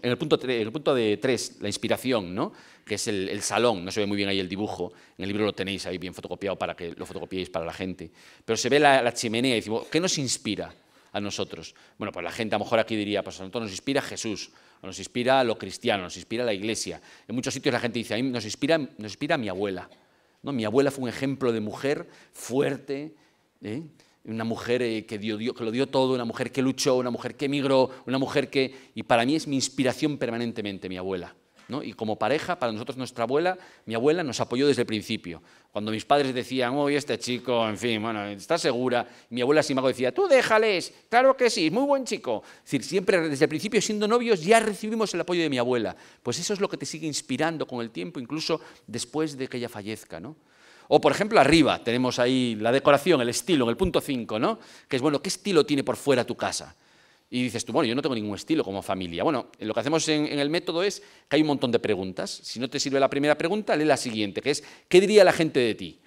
en el punto, el punto de 3, la inspiración, ¿no? que es el, salón, no se ve muy bien ahí el dibujo, en el libro lo tenéis ahí bien fotocopiado para que lo fotocopiéis para la gente, pero se ve la, chimenea y decimos, ¿qué nos inspira a nosotros? Bueno, pues la gente a lo mejor aquí diría, pues a nosotros nos inspira Jesús, o nos inspira lo cristiano, nos inspira la iglesia. En muchos sitios la gente dice, a mí nos inspira, nos inspira mi abuela. ¿no? Mi abuela fue un ejemplo de mujer fuerte, ¿eh? una mujer eh, que, lo dio todo, una mujer que luchó, una mujer que emigró, una mujer que... Y para mí es mi inspiración permanentemente, mi abuela. ¿no? Y como pareja, para nosotros nuestra abuela, mi abuela nos apoyó desde el principio. Cuando mis padres decían, oye, este chico, en fin, bueno, está segura, mi abuela sin decía, tú déjales, claro que sí, muy buen chico. Es decir, siempre desde el principio siendo novios ya recibimos el apoyo de mi abuela. Pues eso es lo que te sigue inspirando con el tiempo, incluso después de que ella fallezca, ¿no? O, por ejemplo, arriba tenemos ahí la decoración, el estilo, en el punto 5, ¿no? Que es, bueno, ¿qué estilo tiene por fuera tu casa? Y dices tú, bueno, yo no tengo ningún estilo como familia. Bueno, lo que hacemos en, el método es que hay un montón de preguntas. Si no te sirve la primera pregunta, lee la siguiente, que es, ¿qué diría la gente de ti?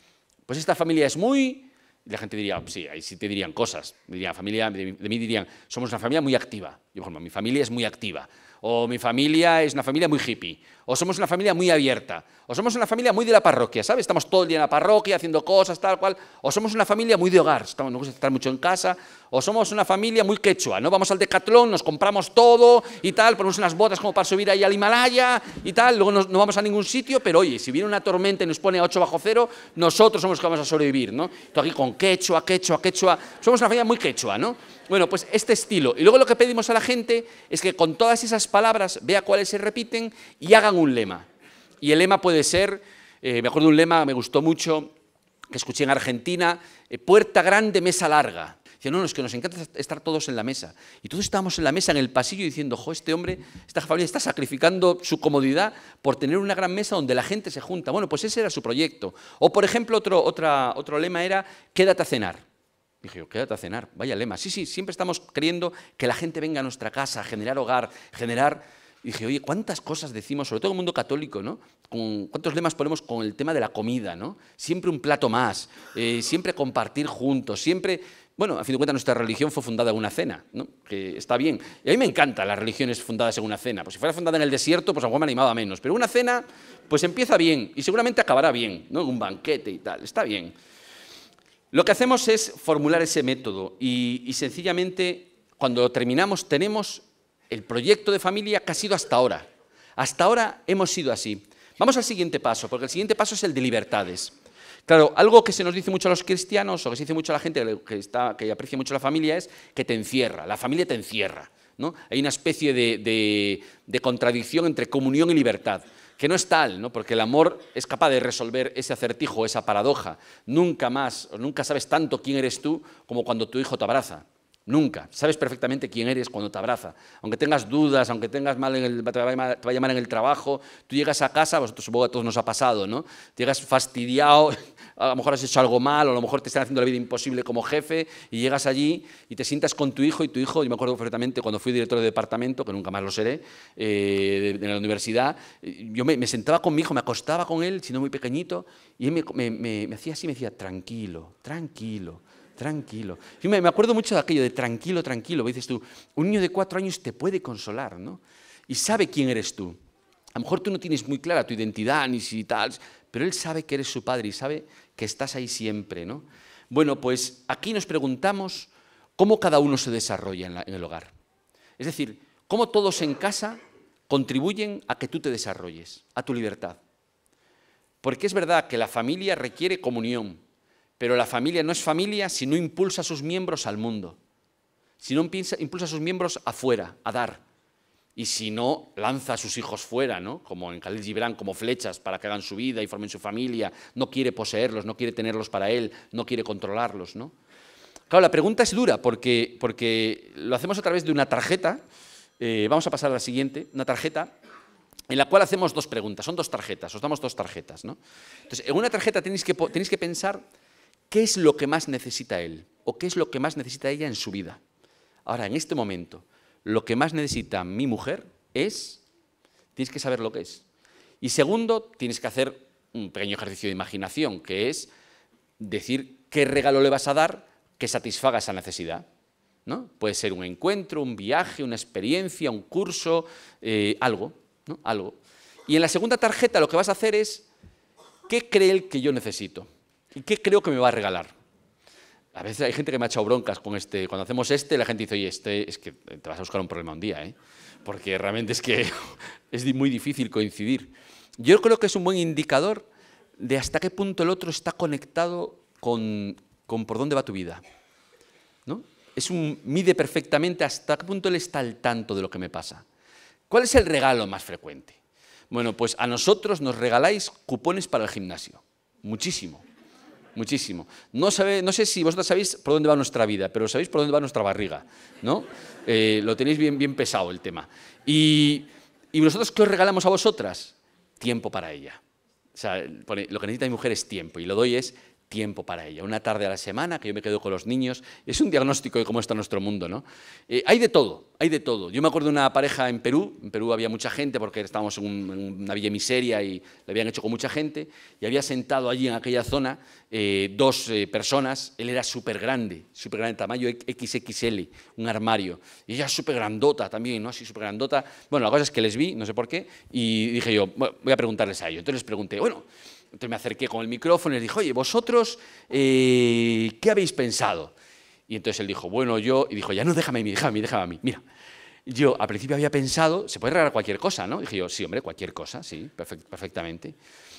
Pues esta familia es muy... la gente diría, sí, ahí sí te dirían cosas. familia, de, mí dirían, somos una familia muy activa. Yo, bueno, mi familia es muy activa. O mi familia es una familia muy hippie o somos una familia muy abierta, o somos una familia muy de la parroquia, ¿sabes? Estamos todo el día en la parroquia haciendo cosas, tal cual, o somos una familia muy de hogar, estamos, gusta estar mucho en casa, o somos una familia muy quechua, ¿no? Vamos al decatlón, nos compramos todo y tal, ponemos unas botas como para subir ahí al Himalaya y tal, luego no, vamos a ningún sitio, pero oye, si viene una tormenta y nos pone a 8 bajo cero, nosotros somos los que vamos a sobrevivir, ¿no? aquí con quechua, quechua, quechua, somos una familia muy quechua, ¿no? Bueno, pues este estilo. Y luego lo que pedimos a la gente es que con todas esas palabras vea cuáles se repiten y hagan un lema. Y el lema puede ser, mejor eh, me acuerdo de un lema, me gustó mucho, que escuché en Argentina, eh, puerta grande, mesa larga. Dicen, no, no, es que nos encanta estar todos en la mesa. Y todos estábamos en la mesa, en el pasillo, diciendo, jo, este hombre, esta familia está sacrificando su comodidad por tener una gran mesa donde la gente se junta. Bueno, pues ese era su proyecto. O, por ejemplo, otro, otra, otro lema era, quédate a cenar. Dije yo, quédate a cenar, vaya lema. Sí, sí, siempre estamos creyendo que la gente venga a nuestra casa, generar hogar, generar y dije, oye, ¿cuántas cosas decimos, sobre todo en el mundo católico, ¿no? Con, ¿Cuántos lemas ponemos con el tema de la comida, ¿no? Siempre un plato más, eh, siempre compartir juntos, siempre... Bueno, a fin de cuentas nuestra religión fue fundada en una cena, ¿no? que está bien. Y a mí me encantan las religiones fundadas en una cena. Pues si fuera fundada en el desierto, pues a me animaba menos. Pero una cena, pues empieza bien y seguramente acabará bien, ¿no? Un banquete y tal, está bien. Lo que hacemos es formular ese método y, y sencillamente cuando terminamos tenemos el proyecto de familia que ha sido hasta ahora. Hasta ahora hemos sido así. Vamos al siguiente paso, porque el siguiente paso es el de libertades. Claro, algo que se nos dice mucho a los cristianos, o que se dice mucho a la gente que, aprecia mucho la familia, es que te encierra, la familia te encierra. Hay una especie de, contradicción entre comunión y libertad, que no es tal, porque el amor es capaz de resolver ese acertijo, esa paradoja. Nunca más, nunca sabes tanto quién eres tú como cuando tu hijo te abraza. Nunca. Sabes perfectamente quién eres cuando te abraza. Aunque tengas dudas, aunque tengas mal en el, te, vaya mal, en el trabajo, tú llegas a casa, vosotros supongo que a todos nos ha pasado, ¿no? Llegas fastidiado, a lo mejor has hecho algo mal, o a lo mejor te están haciendo la vida imposible como jefe, y llegas allí y te sientas con tu hijo y tu hijo, yo me acuerdo perfectamente cuando fui director de departamento, que nunca más lo seré, eh, la universidad, yo me, sentaba con mi hijo, me acostaba con él, siendo muy pequeñito, y él me hacía así, me decía, tranquilo, tranquilo tranquilo. me acuerdo mucho de aquello de tranquilo, tranquilo. dices tú, un niño de cuatro años te puede consolar, ¿no? Y sabe quién eres tú. A lo mejor tú no tienes muy clara tu identidad ni si tal, pero él sabe que eres su padre y sabe que estás ahí siempre, ¿no? Bueno, pues aquí nos preguntamos cómo cada uno se desarrolla en el hogar. Es decir, cómo todos en casa contribuyen a que tú te desarrolles, a tu libertad. Porque es verdad que la familia requiere comunión, pero la familia no es familia si no impulsa a sus miembros al mundo, si no impulsa a sus miembros afuera, a dar, y si no lanza a sus hijos fuera, ¿no? como en Khalil Gibran, como flechas para que hagan su vida y formen su familia, no quiere poseerlos, no quiere tenerlos para él, no quiere controlarlos. ¿no? Claro, la pregunta es dura porque, porque lo hacemos a través de una tarjeta, eh, vamos a pasar a la siguiente, una tarjeta en la cual hacemos dos preguntas, son dos tarjetas, os damos dos tarjetas. ¿no? Entonces, en una tarjeta tenéis que, tenéis que pensar qué es lo que más necesita él o qué es lo que más necesita ella en su vida. Ahora, en este momento, lo que más necesita mi mujer es, tienes que saber lo que es. Y segundo, tienes que hacer un pequeño ejercicio de imaginación, que es decir qué regalo le vas a dar que satisfaga esa necesidad. ¿no? Puede ser un encuentro, un viaje, una experiencia, un curso, eh, algo, ¿no? algo. Y en la segunda tarjeta lo que vas a hacer es, ¿qué cree él que yo necesito? ¿Y qué creo que me va a regalar? A veces hay gente que me ha echado broncas con este. Cuando hacemos este, la gente dice, oye, este es que te vas a buscar un problema un día, ¿eh? porque realmente es que es muy difícil coincidir. Yo creo que es un buen indicador de hasta qué punto el otro está conectado con, con por dónde va tu vida. ¿no? Es un, mide perfectamente hasta qué punto él está al tanto de lo que me pasa. ¿Cuál es el regalo más frecuente? Bueno, pues a nosotros nos regaláis cupones para el gimnasio. Muchísimo muchísimo. No, sabe, no sé si vosotros sabéis por dónde va nuestra vida, pero sabéis por dónde va nuestra barriga, ¿no? Eh, lo tenéis bien, bien pesado el tema. Y, y nosotros, ¿qué os regalamos a vosotras? Tiempo para ella. O sea, lo que necesita mi mujer es tiempo y lo doy es tiempo para ella. Una tarde a la semana, que yo me quedo con los niños. Es un diagnóstico de cómo está nuestro mundo, ¿no? Eh, hay de todo, hay de todo. Yo me acuerdo de una pareja en Perú, en Perú había mucha gente porque estábamos en, una villa miseria y le habían hecho con mucha gente, y había sentado allí en aquella zona eh, dos eh, personas, él era súper grande, súper grande tamaño, XXL, un armario, y ella súper grandota también, ¿no? Así súper grandota. Bueno, la cosa es que les vi, no sé por qué, y dije yo, voy a preguntarles a ellos. Entonces les pregunté, bueno, entonces me acerqué con el micrófono y le dije, oye, vosotros, eh, ¿qué habéis pensado? Y entonces él dijo, bueno, yo, y dijo, ya no, déjame a mí, déjame a mí, déjame a mí. Mira, yo al principio había pensado, se puede regalar cualquier cosa, ¿no? dije yo, sí, hombre, cualquier cosa, sí, perfectamente.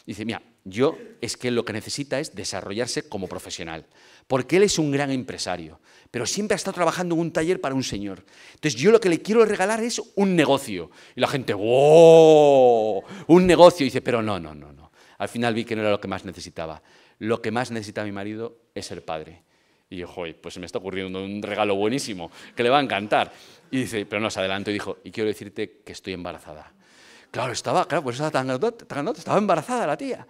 dice, mira, yo es que lo que necesita es desarrollarse como profesional, porque él es un gran empresario, pero siempre ha estado trabajando en un taller para un señor. Entonces yo lo que le quiero regalar es un negocio. Y la gente, ¡wow! Un negocio. dice, pero no, no, no, no. Al final vi que no era lo que más necesitaba. Lo que más necesita mi marido es ser padre. Y yo, joder, pues se me está ocurriendo un regalo buenísimo, que le va a encantar. Y dice, pero no, se adelanto y dijo, y quiero decirte que estoy embarazada. Claro, estaba, claro, pues estaba tan, tan estaba embarazada la tía.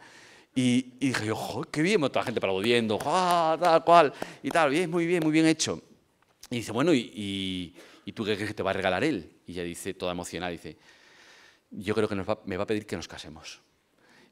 Y, y dije, ojo, qué bien, toda la gente aplaudiendo, tal cual, y tal, bien, muy bien, muy bien hecho. Y dice, bueno, ¿y, tú qué crees que te va a regalar él? Y ella dice, toda emocionada, dice, yo creo que me va a pedir que nos casemos.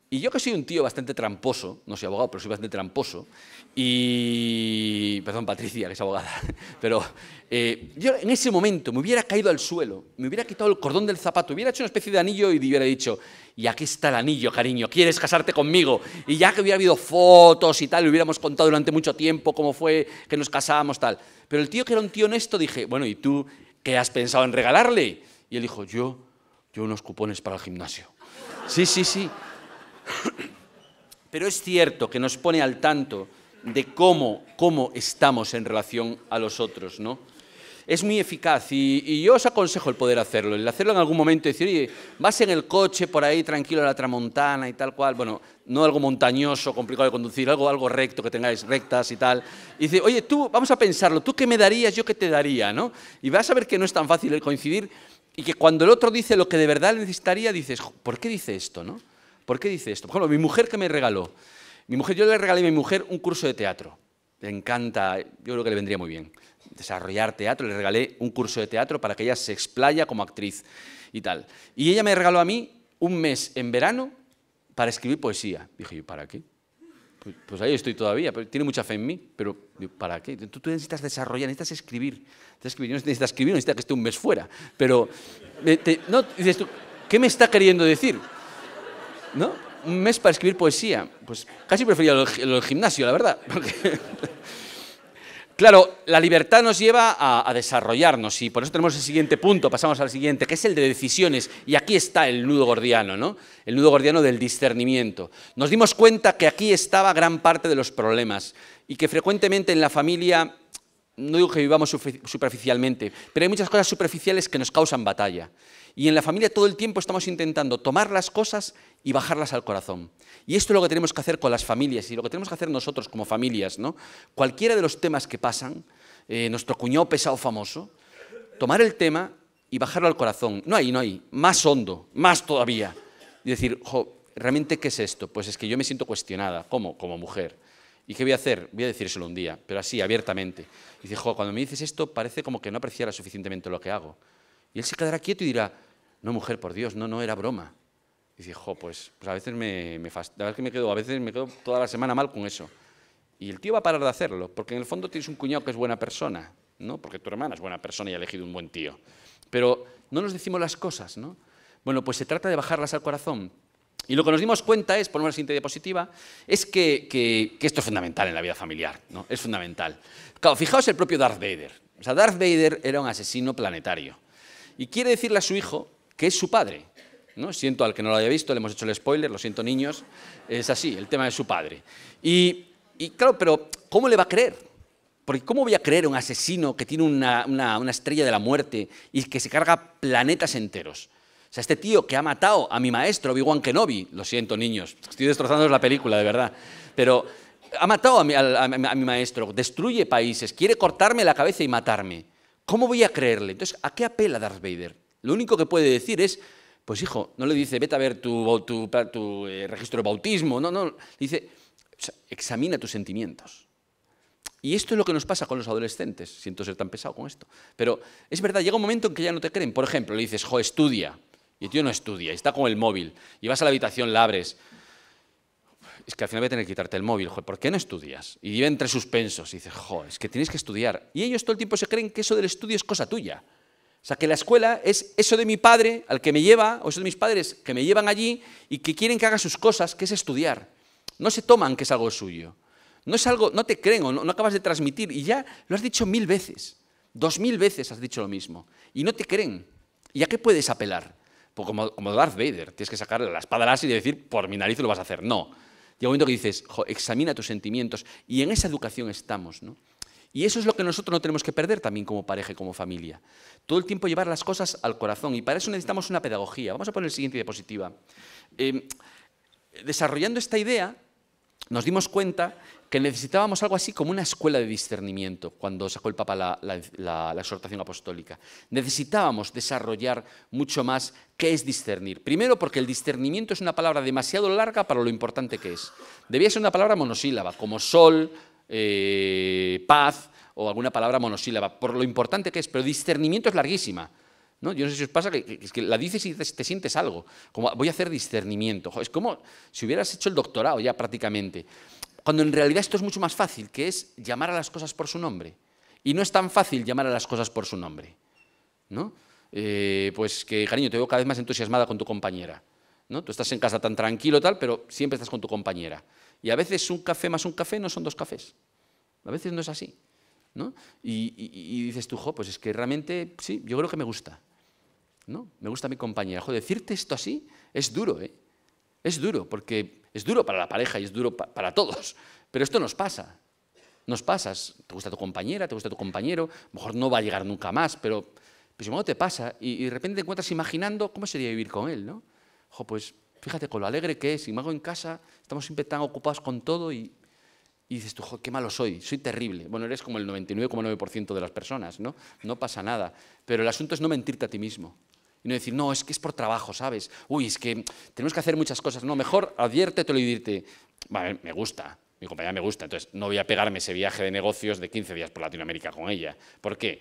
Y yo que soy un tío bastante tramposo, no soy abogado, pero soy bastante tramposo, y... Perdón, Patricia, que es abogada, pero eh, yo en ese momento me hubiera caído al suelo, me hubiera quitado el cordón del zapato, hubiera hecho una especie de anillo y hubiera dicho, y aquí está el anillo, cariño, ¿quieres casarte conmigo? Y ya que hubiera habido fotos y tal, le hubiéramos contado durante mucho tiempo cómo fue que nos casábamos, tal. Pero el tío que era un tío honesto dije, bueno, ¿y tú qué has pensado en regalarle? Y él dijo, yo, yo unos cupones para el gimnasio. Sí, sí, sí. Pero es cierto que nos pone al tanto de cómo, estamos en relación a los otros, ¿no? Es muy eficaz y, yo os aconsejo el poder hacerlo, el hacerlo en algún momento, y decir, oye, vas en el coche por ahí tranquilo a la tramontana y tal cual, bueno, no algo montañoso, complicado de conducir, algo, algo recto, que tengáis rectas y tal. Y dice, oye, tú, vamos a pensarlo, tú qué me darías, yo qué te daría, ¿no? Y vas a ver que no es tan fácil el coincidir y que cuando el otro dice lo que de verdad necesitaría, dices, ¿por qué dice esto, no? ¿Por qué dice esto? Por ejemplo, mi mujer que me regaló. Mi mujer, yo le regalé a mi mujer un curso de teatro. Le encanta, yo creo que le vendría muy bien desarrollar teatro. Le regalé un curso de teatro para que ella se explaya como actriz y tal. Y ella me regaló a mí un mes en verano para escribir poesía. Dije, ¿para qué? Pues, pues, ahí estoy todavía, pero tiene mucha fe en mí, pero ¿para qué? Tú, tú necesitas desarrollar, necesitas escribir. Necesitas escribir. necesitas escribir, que esté un mes fuera. Pero, no, dices tú, ¿qué me está queriendo decir? ¿No? Un mes para escribir poesía. Pues casi prefería el, gimnasio, la verdad. Claro, la libertad nos lleva a, a, desarrollarnos y por eso tenemos el siguiente punto, pasamos al siguiente, que es el de decisiones. Y aquí está el nudo gordiano, ¿no? El nudo gordiano del discernimiento. Nos dimos cuenta que aquí estaba gran parte de los problemas y que frecuentemente en la familia, no digo que vivamos superficialmente, pero hay muchas cosas superficiales que nos causan batalla. Y en la familia todo el tiempo estamos intentando tomar las cosas y bajarlas al corazón. Y esto es lo que tenemos que hacer con las familias y lo que tenemos que hacer nosotros como familias. ¿no? Cualquiera de los temas que pasan, eh, nuestro cuñado pesado famoso, tomar el tema y bajarlo al corazón. No hay, no hay, más hondo, más todavía. Y decir, jo, ¿realmente qué es esto? Pues es que yo me siento cuestionada. ¿Cómo? Como mujer. ¿Y qué voy a hacer? Voy a decírselo un día, pero así, abiertamente. Y dice, jo, cuando me dices esto parece como que no apreciara suficientemente lo que hago. Y él se quedará quieto y dirá, no mujer, por Dios, no, no era broma. Y dije, pues, pues, a veces me, que me quedo, a veces me quedo toda la semana mal con eso. Y el tío va a parar de hacerlo, porque en el fondo tienes un cuñado que es buena persona, ¿no? Porque tu hermana es buena persona y ha elegido un buen tío. Pero no nos decimos las cosas, ¿no? Bueno, pues se trata de bajarlas al corazón. Y lo que nos dimos cuenta es, por una siguiente diapositiva, es que, que, esto es fundamental en la vida familiar, ¿no? Es fundamental. Claro, fijaos el propio Darth Vader. O sea, Darth Vader era un asesino planetario. Y quiere decirle a su hijo que es su padre. ¿no? Siento al que no lo haya visto, le hemos hecho el spoiler, lo siento niños, es así, el tema de su padre. Y, claro, pero ¿cómo le va a creer? Porque ¿cómo voy a creer a un asesino que tiene una, estrella de la muerte y que se carga planetas enteros? O sea, este tío que ha matado a mi maestro, Obi-Wan Kenobi, lo siento niños, estoy destrozando la película, de verdad, pero ha matado a mi, a mi maestro, destruye países, quiere cortarme la cabeza y matarme. ¿Cómo voy a creerle? Entonces, ¿a qué apela Darth Vader? Lo único que puede decir es, pues hijo, no le dice, vete a ver tu, tu eh, registro de bautismo, no, no, dice, examina tus sentimientos. Y esto es lo que nos pasa con los adolescentes, siento ser tan pesado con esto, pero es verdad, llega un momento en que ya no te creen. Por ejemplo, le dices, jo, estudia, y el tío no estudia, está con el móvil, y vas a la habitación, la abres, es que al final voy a tener que quitarte el móvil, jo, ¿por qué no estudias? Y vive entre suspensos y dice, jo, es que tienes que estudiar. Y ellos todo el tiempo se creen que eso del estudio es cosa tuya. O sea, que la escuela es eso de mi padre al que me lleva, o eso de mis padres que me llevan allí y que quieren que haga sus cosas, que es estudiar. No se toman que es algo suyo. No es algo, no te creen o no, acabas de transmitir y ya lo has dicho mil veces. Dos mil veces has dicho lo mismo y no te creen. ¿Y a qué puedes apelar? Pues como, Darth Vader, tienes que sacar la espada láser y decir, por mi nariz lo vas a hacer. No. Llega un momento que dices, examina tus sentimientos. Y en esa educación estamos, ¿no? Y eso es lo que nosotros no tenemos que perder también como pareja como familia. Todo el tiempo llevar las cosas al corazón. Y para eso necesitamos una pedagogía. Vamos a poner el siguiente diapositiva. Em, desarrollando esta idea, nos dimos cuenta que necesitábamos algo así como una escuela de discernimiento cuando sacó el Papa la, la, exhortación apostólica. Necesitábamos desarrollar mucho más qué es discernir. Primero porque el discernimiento es una palabra demasiado larga para lo importante que es. Debía ser una palabra monosílaba, como sol, eh, paz o alguna palabra monosílaba, por lo importante que es, pero discernimiento es larguísima. ¿no? Yo no sé si os pasa que, la dices y te, sientes algo, como voy a hacer discernimiento, es como si hubieras hecho el doctorado ya prácticamente, cuando en realidad esto es mucho más fácil, que es llamar a las cosas por su nombre, y no es tan fácil llamar a las cosas por su nombre. ¿no? Eh, pues que cariño, te veo cada vez más entusiasmada con tu compañera. ¿no? Tú estás en casa tan tranquilo, tal, pero siempre estás con tu compañera. Y a veces un café más un café no son dos cafés. A veces no es así. ¿no? Y, dices tú, jo, pues es que realmente sí, yo creo que me gusta. ¿no? Me gusta mi compañera. Jo, decirte esto así es duro, ¿eh? Es duro, porque es duro para la pareja y es duro para todos. Pero esto nos pasa. Nos pasas. Te gusta tu compañera, te gusta tu compañero, a lo mejor no va a llegar nunca más, pero pues, si no te pasa y, de repente te encuentras imaginando cómo sería vivir con él, ¿no? Jo, pues Fíjate con lo alegre que es, si mago en casa estamos siempre tan ocupados con todo y, dices tú, qué malo soy, soy terrible. Bueno, eres como el 99,9% de las personas, ¿no? No pasa nada. Pero el asunto es no mentirte a ti mismo. Y no decir, no, es que es por trabajo, ¿sabes? Uy, es que tenemos que hacer muchas cosas. No, mejor adviértetelo y dirte, vale, me gusta, mi compañera me gusta, entonces no voy a pegarme ese viaje de negocios de 15 días por Latinoamérica con ella. ¿Por qué?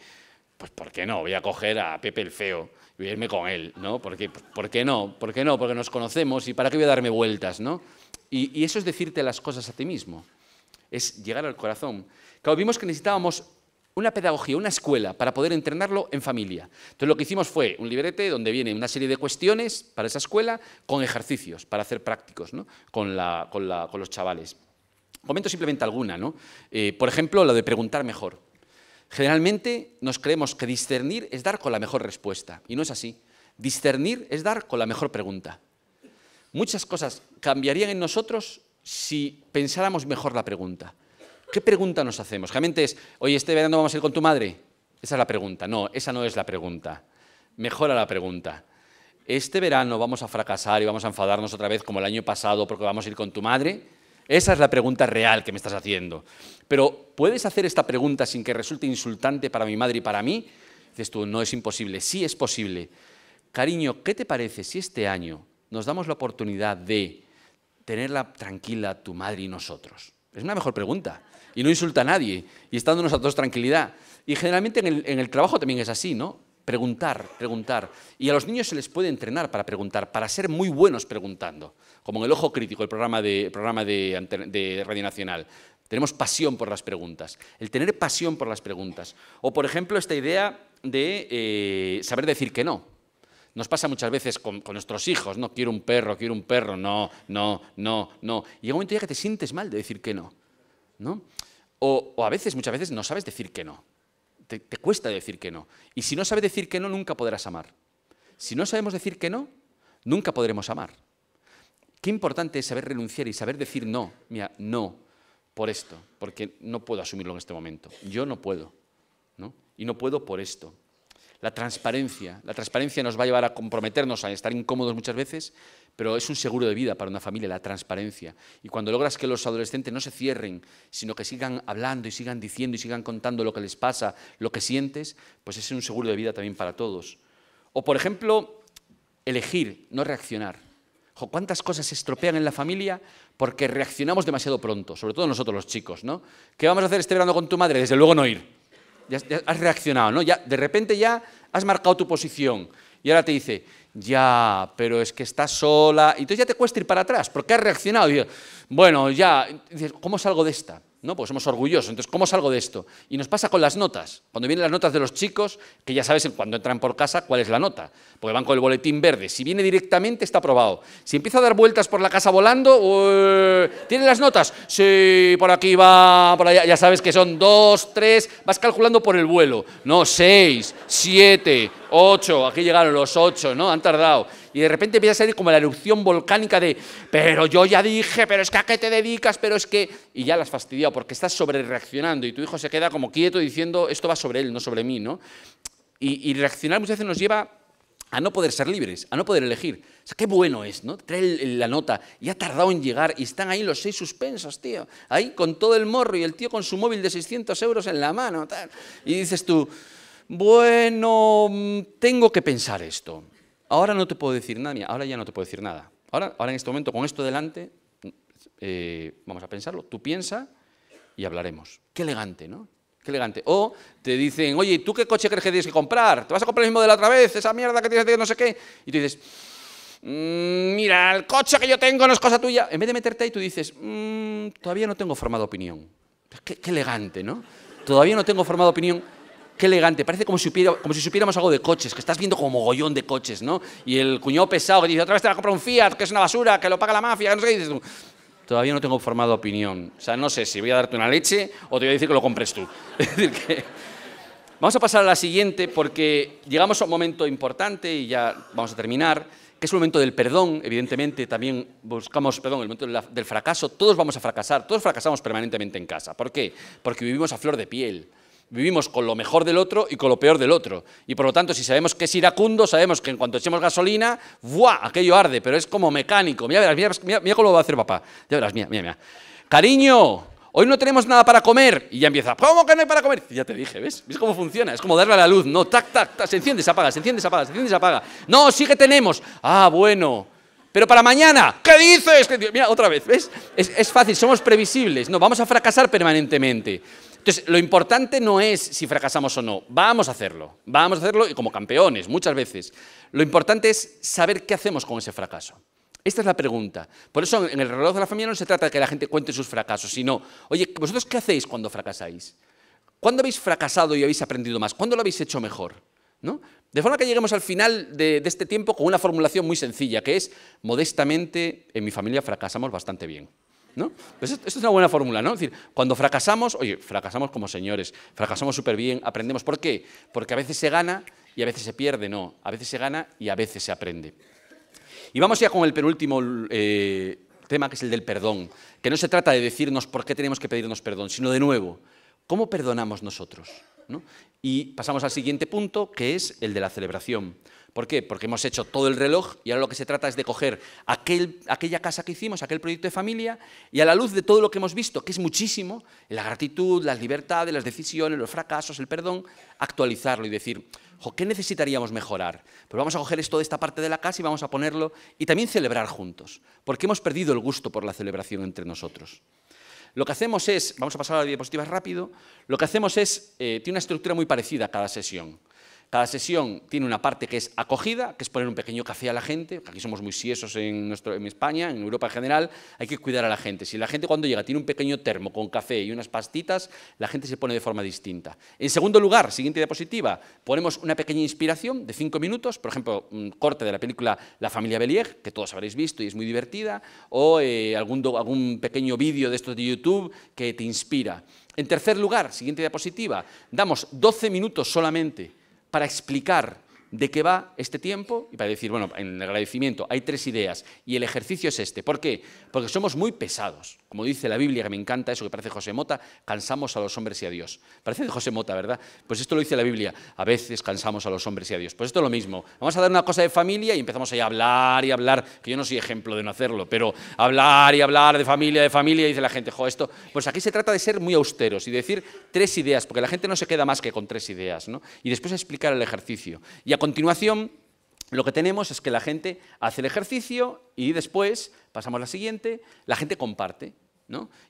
Pues ¿por qué no? Voy a coger a Pepe el Feo vivirme con él, ¿no? Porque, ¿Por qué no? ¿Por qué no? Porque nos conocemos y ¿para qué voy a darme vueltas, no? Y, eso es decirte las cosas a ti mismo, es llegar al corazón. Claro, vimos que necesitábamos una pedagogía, una escuela, para poder entrenarlo en familia. Entonces lo que hicimos fue un librete donde viene una serie de cuestiones para esa escuela con ejercicios, para hacer prácticos con, los chavales. Comento simplemente alguna, ¿no? Eh, por ejemplo, lo de preguntar mejor. Generalmente nos creemos que discernir es dar con la mejor respuesta, y no es así. Discernir es dar con la mejor pregunta. Muchas cosas cambiarían en nosotros si pensáramos mejor la pregunta. ¿Qué pregunta nos hacemos? Realmente es, oye, este verano vamos a ir con tu madre. Esa es la pregunta. No, esa no es la pregunta. Mejora la pregunta. Este verano vamos a fracasar y vamos a enfadarnos otra vez como el año pasado porque vamos a ir con tu madre. Esa es la pregunta real que me estás haciendo. Pero, ¿puedes hacer esta pregunta sin que resulte insultante para mi madre y para mí? Dices tú, no es imposible, sí es posible. Cariño, ¿qué te parece si este año nos damos la oportunidad de tenerla tranquila tu madre y nosotros? Es una mejor pregunta. Y no insulta a nadie. Y estándonos a todos tranquilidad. Y generalmente en el, en el trabajo también es así, ¿no? Preguntar, preguntar. Y a los niños se les puede entrenar para preguntar, para ser muy buenos preguntando. Como en el Ojo Crítico, el programa de, programa de, Radio Nacional. Tenemos pasión por las preguntas. El tener pasión por las preguntas. O, por ejemplo, esta idea de eh, saber decir que no. Nos pasa muchas veces con, nuestros hijos, no quiero un perro, quiero un perro, no, no, no, no. Y llega un momento ya que te sientes mal de decir que no. ¿no? o a veces, muchas veces, no sabes decir que no te, cuesta decir que no. Y si no sabes decir que no, nunca podrás amar. Si no sabemos decir que no, nunca podremos amar. Qué importante es saber renunciar y saber decir no. Mira, no por esto, porque no puedo asumirlo en este momento. Yo no puedo, ¿no? Y no puedo por esto la transparencia. La transparencia nos va a llevar a comprometernos, a estar incómodos muchas veces, pero es un seguro de vida para una familia, la transparencia. Y cuando logras que los adolescentes no se cierren, sino que sigan hablando y sigan diciendo y sigan contando lo que les pasa, lo que sientes, pues es un seguro de vida también para todos. O, por ejemplo, elegir, no reaccionar. ¿Cuántas cosas se estropean en la familia porque reaccionamos demasiado pronto? Sobre todo nosotros los chicos, ¿no? ¿Qué vamos a hacer este verano con tu madre? Desde luego no ir ya, has reaccionado, ¿no? Ya, de repente ya has marcado tu posición y ahora te dice, ya, pero es que estás sola. Y entonces ya te cuesta ir para atrás, porque has reaccionado. Y, bueno, ya, ¿cómo salgo de esta? ¿no? Porque somos orgullosos. Entonces, ¿cómo salgo de esto? Y nos pasa con las notas. Cuando vienen las notas de los chicos, que ya sabes cuando entran por casa cuál es la nota. Porque van con el boletín verde. Si viene directamente, está aprobado. Si empieza a dar vueltas por la casa volando, tiene las notas? Sí, por aquí va, por allá. Ya sabes que son dos, tres. Vas calculando por el vuelo. No, seis, siete, Ocho, aquí llegaron los ocho, ¿no? Han tardado. Y de repente empieza a salir como la erupción volcánica de, pero yo ya dije, pero es que a qué te dedicas, pero es que... Y ya las fastidiado porque estás sobre reaccionando y tu hijo se queda como quieto diciendo, esto va sobre él, no sobre mí, ¿no? Y, y reaccionar muchas veces nos lleva a no poder ser libres, a no poder elegir. O sea, qué bueno es, ¿no? Trae la nota y ha tardado en llegar y están ahí los seis suspensos, tío. Ahí con todo el morro y el tío con su móvil de 600 euros en la mano. Tal. Y dices tú, bueno, mm, tengo que pensar esto. Ahora no te puedo decir nada, ahora ya no te puedo decir nada. Ahora, ahora en este momento, con esto delante, mm, eh, vamos a pensarlo, tú piensa y hablaremos. Qué elegante, ¿no? Qué elegante. O te dicen, oye, ¿tú qué coche crees que tienes que comprar? ¿Te vas a comprar el mismo de la otra vez? Esa mierda que tienes no sé qué. Y tú dices, mm, mira, el coche que yo tengo no es cosa tuya. En vez de meterte ahí, tú dices, todavía no tengo formada opinión. Qué, qué elegante, ¿no? Todavía no tengo formada opinión qué elegante, parece como si, supiera, como si supiéramos algo de coches, que estás viendo como mogollón de coches, ¿no? Y el cuñado pesado que dice, otra vez te va a comprar un Fiat, que es una basura, que lo paga la mafia, que no sé qué, dices todavía no tengo formado opinión. O sea, no sé si voy a darte una leche o te voy a decir que lo compres tú. es Vamos a pasar a la siguiente porque llegamos a un momento importante y ya vamos a terminar, que es el momento del perdón, evidentemente también buscamos perdón, el momento del fracaso, todos vamos a fracasar, todos fracasamos permanentemente en casa. ¿Por qué? Porque vivimos a flor de piel. Vivimos con lo mejor del otro y con lo peor del otro. Y por lo tanto, si sabemos que es iracundo, sabemos que en cuanto echemos gasolina, ¡buah! Aquello arde, pero es como mecánico. Mira, mira, mira, cómo lo va a hacer papá. Ya verás, mira, mira, mira. Cariño, hoy no tenemos nada para comer. Y ya empieza, ¿cómo que no hay para comer? ya te dije, ¿ves? ¿Ves cómo funciona? Es como darle a la luz, no, tac, tac, se enciende, se apaga, se enciende, se apaga, se enciende, se apaga. No, sí que tenemos. Ah, bueno. Pero para mañana, ¿qué dices? Mira, otra vez, ¿ves? Es, es fácil, somos previsibles. No, vamos a fracasar permanentemente. Entonces, lo importante no es si fracasamos o no, vamos a hacerlo, vamos a hacerlo y como campeones muchas veces. Lo importante es saber qué hacemos con ese fracaso. Esta es la pregunta. Por eso en el reloj de la familia no se trata de que la gente cuente sus fracasos, sino, oye, ¿vosotros qué hacéis cuando fracasáis? ¿Cuándo habéis fracasado y habéis aprendido más? ¿Cuándo lo habéis hecho mejor? De forma que lleguemos al final de este tiempo con una formulación muy sencilla, que es, modestamente, en mi familia fracasamos bastante bien. Pues esto es una buena fórmula, ¿no? decir, cuando fracasamos, oye, fracasamos como señores, fracasamos súper bien, aprendemos. ¿Por qué? Porque a veces se gana y a veces se pierde, no. A veces se gana y a veces se aprende. Y vamos ya con el penúltimo eh, tema, que es el del perdón, que no se trata de decirnos por qué tenemos que pedirnos perdón, sino de nuevo, ¿cómo perdonamos nosotros? Y pasamos al siguiente punto, que es el de la celebración. ¿Por qué? Porque hemos hecho todo el reloj y ahora lo que se trata es de coger aquella casa que hicimos, aquel proyecto de familia, y a la luz de todo lo que hemos visto, que es muchísimo, la gratitud, las libertades, las decisiones, los fracasos, el perdón, actualizarlo y decir, ¿qué necesitaríamos mejorar? Pues vamos a coger esto de esta parte de la casa y vamos a ponerlo y también celebrar juntos, porque hemos perdido el gusto por la celebración entre nosotros. Lo que hacemos es, vamos a pasar a la diapositivas rápido, lo que hacemos es, eh, tiene una estructura muy parecida a cada sesión. Cada sesión tiene una parte que es acogida, que es poner un pequeño café a la gente. Aquí somos muy siesos en, nuestro, en España, en Europa en general. Hay que cuidar a la gente. Si la gente cuando llega tiene un pequeño termo con café y unas pastitas, la gente se pone de forma distinta. En segundo lugar, siguiente diapositiva, ponemos una pequeña inspiración de cinco minutos. Por ejemplo, un corte de la película La familia Belier, que todos habréis visto y es muy divertida. O eh, algún, algún pequeño vídeo de estos de YouTube que te inspira. En tercer lugar, siguiente diapositiva, damos 12 minutos solamente para explicar de qué va este tiempo y para decir, bueno, en el agradecimiento hay tres ideas y el ejercicio es este. ¿Por qué? Porque somos muy pesados. Como dice la Biblia, que me encanta eso que parece José Mota, cansamos a los hombres y a Dios. Parece de José Mota, ¿verdad? Pues esto lo dice la Biblia, a veces cansamos a los hombres y a Dios. Pues esto es lo mismo. Vamos a dar una cosa de familia y empezamos ahí a hablar y hablar, que yo no soy ejemplo de no hacerlo, pero hablar y hablar de familia, de familia, dice la gente, jo, esto, pues aquí se trata de ser muy austeros y decir tres ideas, porque la gente no se queda más que con tres ideas, ¿no? Y después explicar el ejercicio. Y a continuación, lo que tenemos es que la gente hace el ejercicio y después, pasamos a la siguiente, la gente comparte.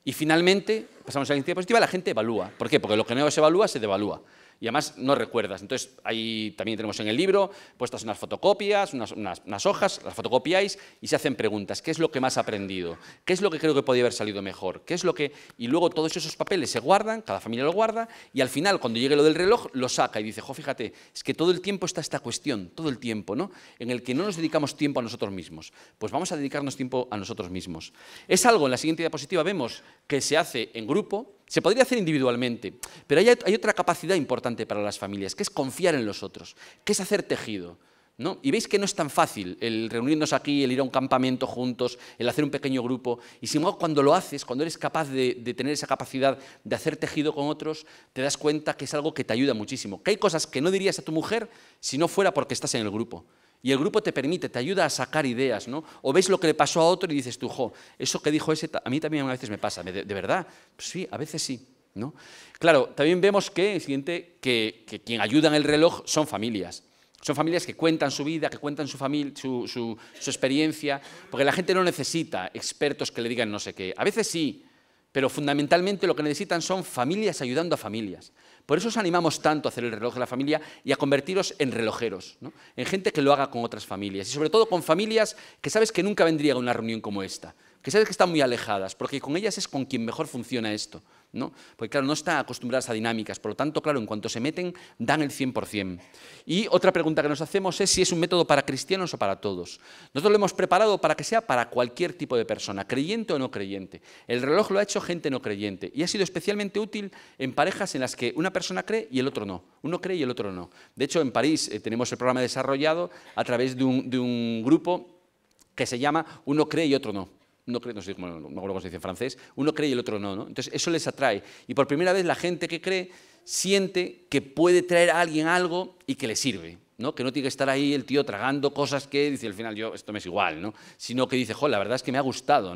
Y finalmente, pasamos a la siguiente diapositiva, la gente evalúa. ¿Por qué? Porque lo que no se evalúa se devalúa y además no recuerdas. Entonces, ahí también tenemos en el libro puestas unas fotocopias, unas, hojas, las fotocopiáis y se hacen preguntas. ¿Qué es lo que más ha aprendido? ¿Qué es lo que creo que podría haber salido mejor? ¿Qué es lo que...? Y luego todos esos papeles se guardan, cada familia lo guarda, y al final, cuando llegue lo del reloj, lo saca y dice, fíjate, es que todo el tiempo está esta cuestión, todo el tiempo, ¿no? En el que no nos dedicamos tiempo a nosotros mismos. Pues vamos a dedicarnos tiempo a nosotros mismos. Es algo, en la siguiente diapositiva vemos que se hace en grupo, se podría hacer individualmente, pero hay, otra capacidad importante para las familias, que es confiar en los otros, que es hacer tejido. ¿no? Y veis que no es tan fácil el reunirnos aquí, el ir a un campamento juntos, el hacer un pequeño grupo. Y sin embargo, cuando lo haces, cuando eres capaz de tener esa capacidad de hacer tejido con otros, te das cuenta que es algo que te ayuda muchísimo. Que hay cosas que no dirías a tu mujer si no fuera porque estás en el grupo. Y el grupo te permite, te ayuda a sacar ideas, ¿no? O ves lo que le pasó a otro y dices tú, jo, eso que dijo ese, a mí también a veces me pasa, ¿de, verdad? Pues sí, a veces sí, ¿no? Claro, también vemos que, siguiente, que, que quien ayuda en el reloj son familias. Son familias que cuentan su vida, que cuentan su, familia, su, experiencia, porque la gente no necesita expertos que le digan no sé qué. A veces sí, pero fundamentalmente lo que necesitan son familias ayudando a familias. Por eso os animamos tanto a hacer el reloj de la familia y a convertiros en relojeros, en gente que lo haga con otras familias, y sobre todo con familias que sabes que nunca vendría a una reunión como esta, que sabes que están muy alejadas, porque con ellas es con quien mejor funciona esto. Porque claro, no está acostumbradas a dinámicas, por lo tanto, claro, en cuanto se meten, dan el 100%. Y otra pregunta que nos hacemos es si es un método para cristianos o para todos. Nosotros lo hemos preparado para que sea para cualquier tipo de persona, creyente o no creyente. El reloj lo ha hecho gente no creyente y ha sido especialmente útil en parejas en las que una persona cree y el otro no, uno cree y el otro no. De hecho, en París eh, tenemos el programa desarrollado a través de un grupo que se llama Uno cree y otro no no creo, no sé cómo, se dice en francés, uno cree y el otro no, Entonces eso les atrae. Y por primera vez la gente que cree siente que puede traer a alguien algo y que le sirve. ¿no? que no tiene que estar ahí el tío tragando cosas que dice al final yo esto me es igual, ¿no? sino que dice, la verdad es que me ha gustado.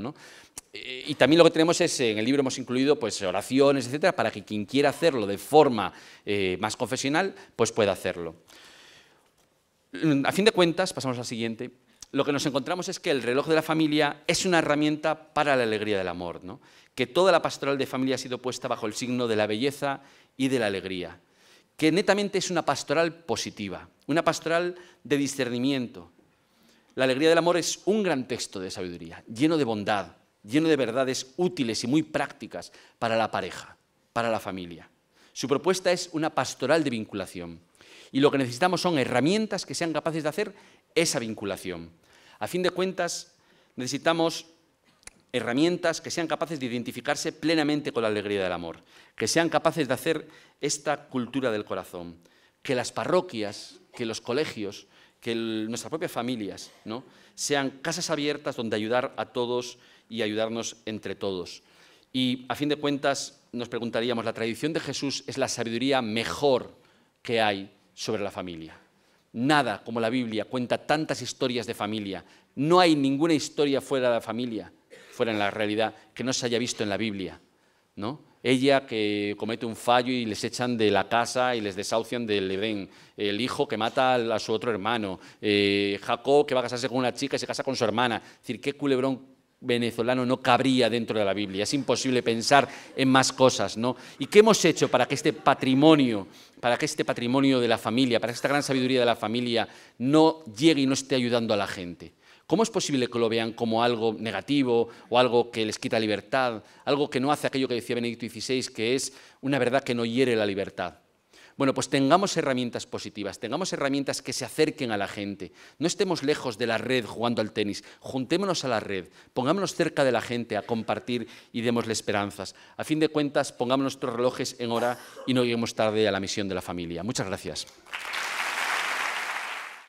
Eh, y también lo que tenemos es, en el libro hemos incluido pues, oraciones, etcétera, para que quien quiera hacerlo de forma eh, más confesional, pues pueda hacerlo. Mm, a fin de cuentas, pasamos al siguiente, lo que nos encontramos es que el reloj de la familia es una herramienta para la alegría del amor, ¿no? que toda la pastoral de familia ha sido puesta bajo el signo de la belleza y de la alegría, que netamente es una pastoral positiva, una pastoral de discernimiento. La alegría del amor es un gran texto de sabiduría, lleno de bondad, lleno de verdades útiles y muy prácticas para la pareja, para la familia. Su propuesta es una pastoral de vinculación y lo que necesitamos son herramientas que sean capaces de hacer esa vinculación. A fin de cuentas, necesitamos herramientas que sean capaces de identificarse plenamente con la alegría del amor, que sean capaces de hacer esta cultura del corazón, que las parroquias, que los colegios, que nuestras propias familias sean casas abiertas donde ayudar a todos y ayudarnos entre todos. Y a fin de cuentas nos preguntaríamos, ¿la tradición de Jesús es la sabiduría mejor que hay sobre la familia? Nada como la Biblia cuenta tantas historias de familia. No hay ninguna historia fuera de la familia, fuera en la realidad, que no se haya visto en la Biblia. ¿no? Ella que comete un fallo y les echan de la casa y les desahucian del Edén. El hijo que mata a su otro hermano. Eh, Jacob que va a casarse con una chica y se casa con su hermana. Es decir, qué culebrón venezolano no cabría dentro de la Biblia. Es imposible pensar en más cosas, ¿no? ¿Y qué hemos hecho para que este patrimonio, para que este patrimonio de la familia, para que esta gran sabiduría de la familia no llegue y no esté ayudando a la gente? ¿Cómo es posible que lo vean como algo negativo o algo que les quita libertad, algo que no hace aquello que decía Benedicto XVI, que es una verdad que no hiere la libertad? Bueno, pues tengamos herramientas positivas, tengamos herramientas que se acerquen a la gente. No estemos lejos de la red jugando al tenis, juntémonos a la red, pongámonos cerca de la gente a compartir y démosle esperanzas. A fin de cuentas, pongamos nuestros relojes en hora y no lleguemos tarde a la misión de la familia. Muchas gracias.